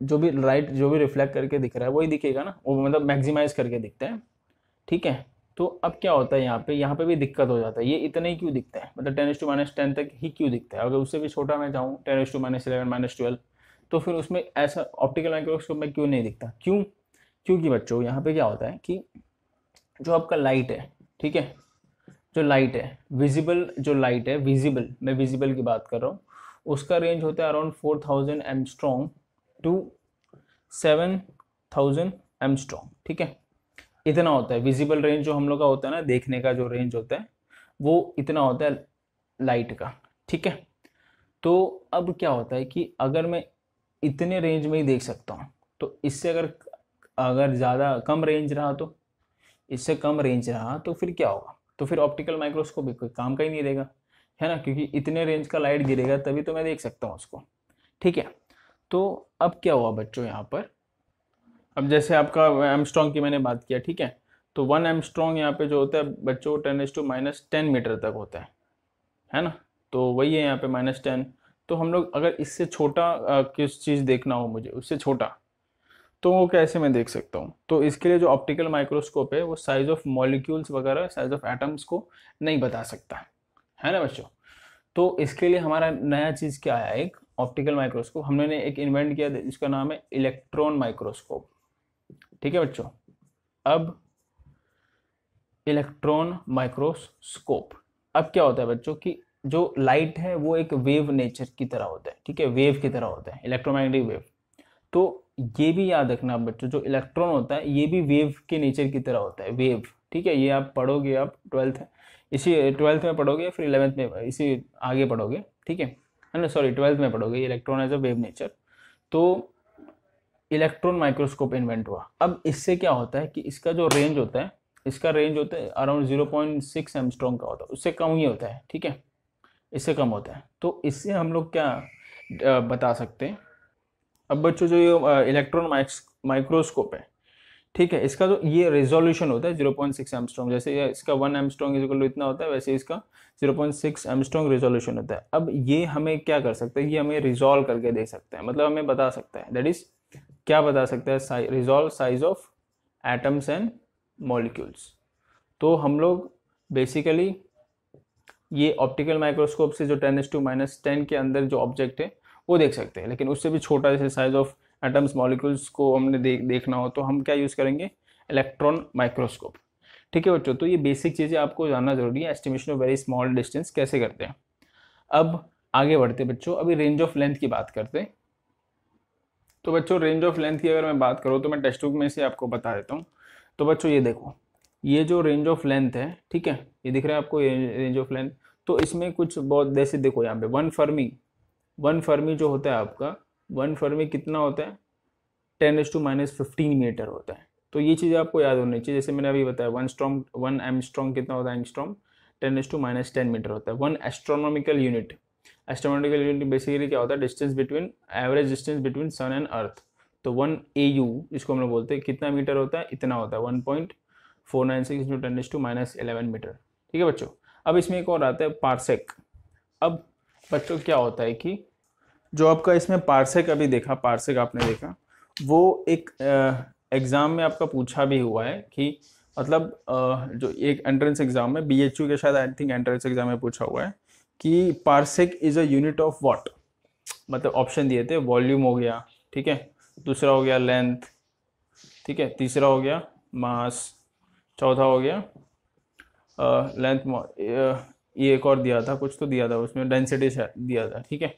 जो भी लाइट जो भी रिफ्लेक्ट करके दिख रहा है वही दिखेगा ना वो मतलब मैक्सिमाइज करके दिखते हैं ठीक है तो अब क्या होता है यहाँ पे यहाँ पे भी दिक्कत हो जाता है ये इतने ही क्यों दिखते हैं मतलब ten raise to minus ten तक ही क्यों दिखता है अगर उससे भी छोटा मैं जाऊँ ten raise to minus eleven minus twelve तो फिर उसमें ऐसा ऑप्टिकल माइक्रोस्कोप में क्यों नहीं दिखता क्यों क्योंकि बच्चों यहाँ पे क्या होता है कि जो आपका लाइट है ठीक है जो लाइट है विजिबल जो लाइट है विजिबल मैं विजिबल की बात कर रहा हूँ उसका रेंज होता है around four thousand angstrom to seven thousand angstrom ठीक है इतना होता है विजिबल रेंज जो हम लोग का होता है ना देखने का जो रेंज होता है वो इतना होता है लाइट का ठीक है तो अब क्या होता है कि अगर मैं इतने रेंज में ही देख सकता हूँ तो इससे अगर अगर ज़्यादा कम रेंज रहा तो इससे कम रेंज रहा तो फिर क्या होगा तो फिर ऑप्टिकल माइक्रोस्कोप भी कोई काम का ही नहीं देगा है ना क्योंकि इतने रेंज का लाइट गिरेगा तभी तो मैं देख सकता हूँ उसको ठीक है तो अब क्या हुआ बच्चों यहाँ पर अब जैसे आपका एमस्ट्रॉन्ग की मैंने बात किया ठीक है तो वन एम स्ट्रॉन्ग यहाँ पे जो होता है बच्चों ten raise to minus ten metre तक होता है है ना तो वही है यहाँ पे माइनस टेन तो हम लोग अगर इससे छोटा किस चीज़ देखना हो मुझे उससे छोटा तो वो कैसे मैं देख सकता हूँ तो इसके लिए जो ऑप्टिकल माइक्रोस्कोप है वो साइज ऑफ मॉलिक्यूल्स वगैरह साइज ऑफ एटम्स को नहीं बता सकता है ना बच्चों तो इसके लिए हमारा नया चीज़ क्या आया एक ऑप्टिकल माइक्रोस्कोप हमने एक इन्वेंट किया जिसका नाम है इलेक्ट्रॉन माइक्रोस्कोप ठीक है बच्चों अब इलेक्ट्रॉन माइक्रोस्कोप अब क्या होता है बच्चों कि जो लाइट है वो एक वेव नेचर की तरह होता है ठीक है वेव की तरह होता है इलेक्ट्रोमैग्नेटिक वेव तो ये भी याद रखना आप बच्चों जो इलेक्ट्रॉन होता है ये भी वेव के नेचर की तरह होता है वेव ठीक है ये आप पढ़ोगे आप ट्वेल्थ इसी ट्वेल्थ में पढ़ोगे फिर इलेवेंथ में इसी आगे पढ़ोगे ठीक है ना सॉरी ट्वेल्थ में पढ़ोगे electron as a wave nature तो इलेक्ट्रॉन माइक्रोस्कोप इन्वेंट हुआ अब इससे क्या होता है कि इसका जो रेंज होता है इसका रेंज होता है around zero point six angstrom का होता है उससे कम ही होता है ठीक है इससे कम होता है तो इससे हम लोग क्या बता सकते हैं अब बच्चों जो ये इलेक्ट्रॉन माइक्रोस्कोप है ठीक है इसका जो ये रेजोल्यूशन होता है जीरो पॉइंट सिक्स एमस्ट्रॉन्ग जैसे इसका वन एमस्ट्रॉन्ग इजिकल इतना होता है वैसे इसका zero point six angstrom resolution होता है अब ये हमें क्या कर सकते हैं ये हमें रिजॉल्व करके दे सकते हैं मतलब हमें बता सकता है दैट इज़ क्या बता सकता है resolve size of atoms and molecules तो हम लोग बेसिकली ये ऑप्टिकल माइक्रोस्कोप से जो ten raise to minus ten के अंदर जो ऑब्जेक्ट है वो देख सकते हैं लेकिन उससे भी छोटा जैसे साइज ऑफ एटम्स मॉलिक्यूल्स को हमने देख देखना हो तो हम क्या यूज़ करेंगे इलेक्ट्रॉन माइक्रोस्कोप ठीक है बच्चों तो ये बेसिक चीज़ें आपको जानना ज़रूरी है estimation of very small distance कैसे करते हैं अब आगे बढ़ते बच्चों अभी रेंज ऑफ लेंथ की बात करते हैं तो बच्चों रेंज ऑफ लेंथ की अगर मैं बात करूँ तो मैं टेक्स्ट बुक में से आपको बता देता हूँ तो बच्चों ये देखो ये जो रेंज ऑफ लेंथ है ठीक है ये दिख रहा है आपको रेंज ऑफ लेंथ तो इसमें कुछ बहुत जैसे देखो यहाँ पे वन फर्मी वन फर्मी जो होता है आपका वन फर्मी कितना होता है ten raise to minus fifteen metre होता है तो ये चीज़ आपको याद होनी चाहिए जैसे मैंने अभी बताया one strong one angstrom कितना होता है angstrom ten raise to minus ten metre होता है one astronomical unit astronomical unit basically क्या होता है distance between average distance between sun and earth तो वन ए यू इसको हम लोग बोलते हैं कितना मीटर होता है इतना होता है one point four nine six into ten to minus eleven metre ठीक है बच्चों अब इसमें एक और आता है पारसेक अब बच्चों क्या होता है कि जो आपका इसमें पारसेक अभी देखा पारसेक आपने देखा वो एक एग्ज़ाम में आपका पूछा भी हुआ है कि मतलब जो एक एंट्रेंस एग्ज़ाम में बी के शायद आई थिंक एंट्रेंस एग्ज़ाम में पूछा हुआ है कि parsec is a unit of what मतलब ऑप्शन दिए थे वॉल्यूम हो गया ठीक है दूसरा हो गया लेंथ ठीक है तीसरा हो गया मास चौथा हो गया लेंथ ये एक और दिया था कुछ तो दिया था उसमें डेंसिटी दिया था ठीक है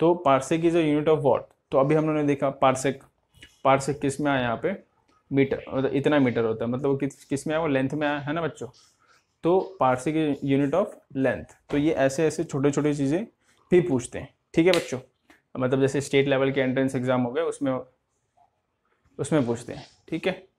तो parsec is a unit of what तो अभी हम लोगों ने देखा पार्सिक पार्सिक किस में आया यहाँ पे मीटर मतलब इतना मीटर होता है मतलब वो किस किस में आया वो लेंथ में आया है ना बच्चों तो पारसे के यूनिट ऑफ लेंथ तो ये ऐसे ऐसे छोटे छोटे चीज़ें भी पूछते हैं ठीक है बच्चों मतलब जैसे स्टेट लेवल के एंट्रेंस एग्ज़ाम हो गए उसमें उसमें पूछते हैं ठीक है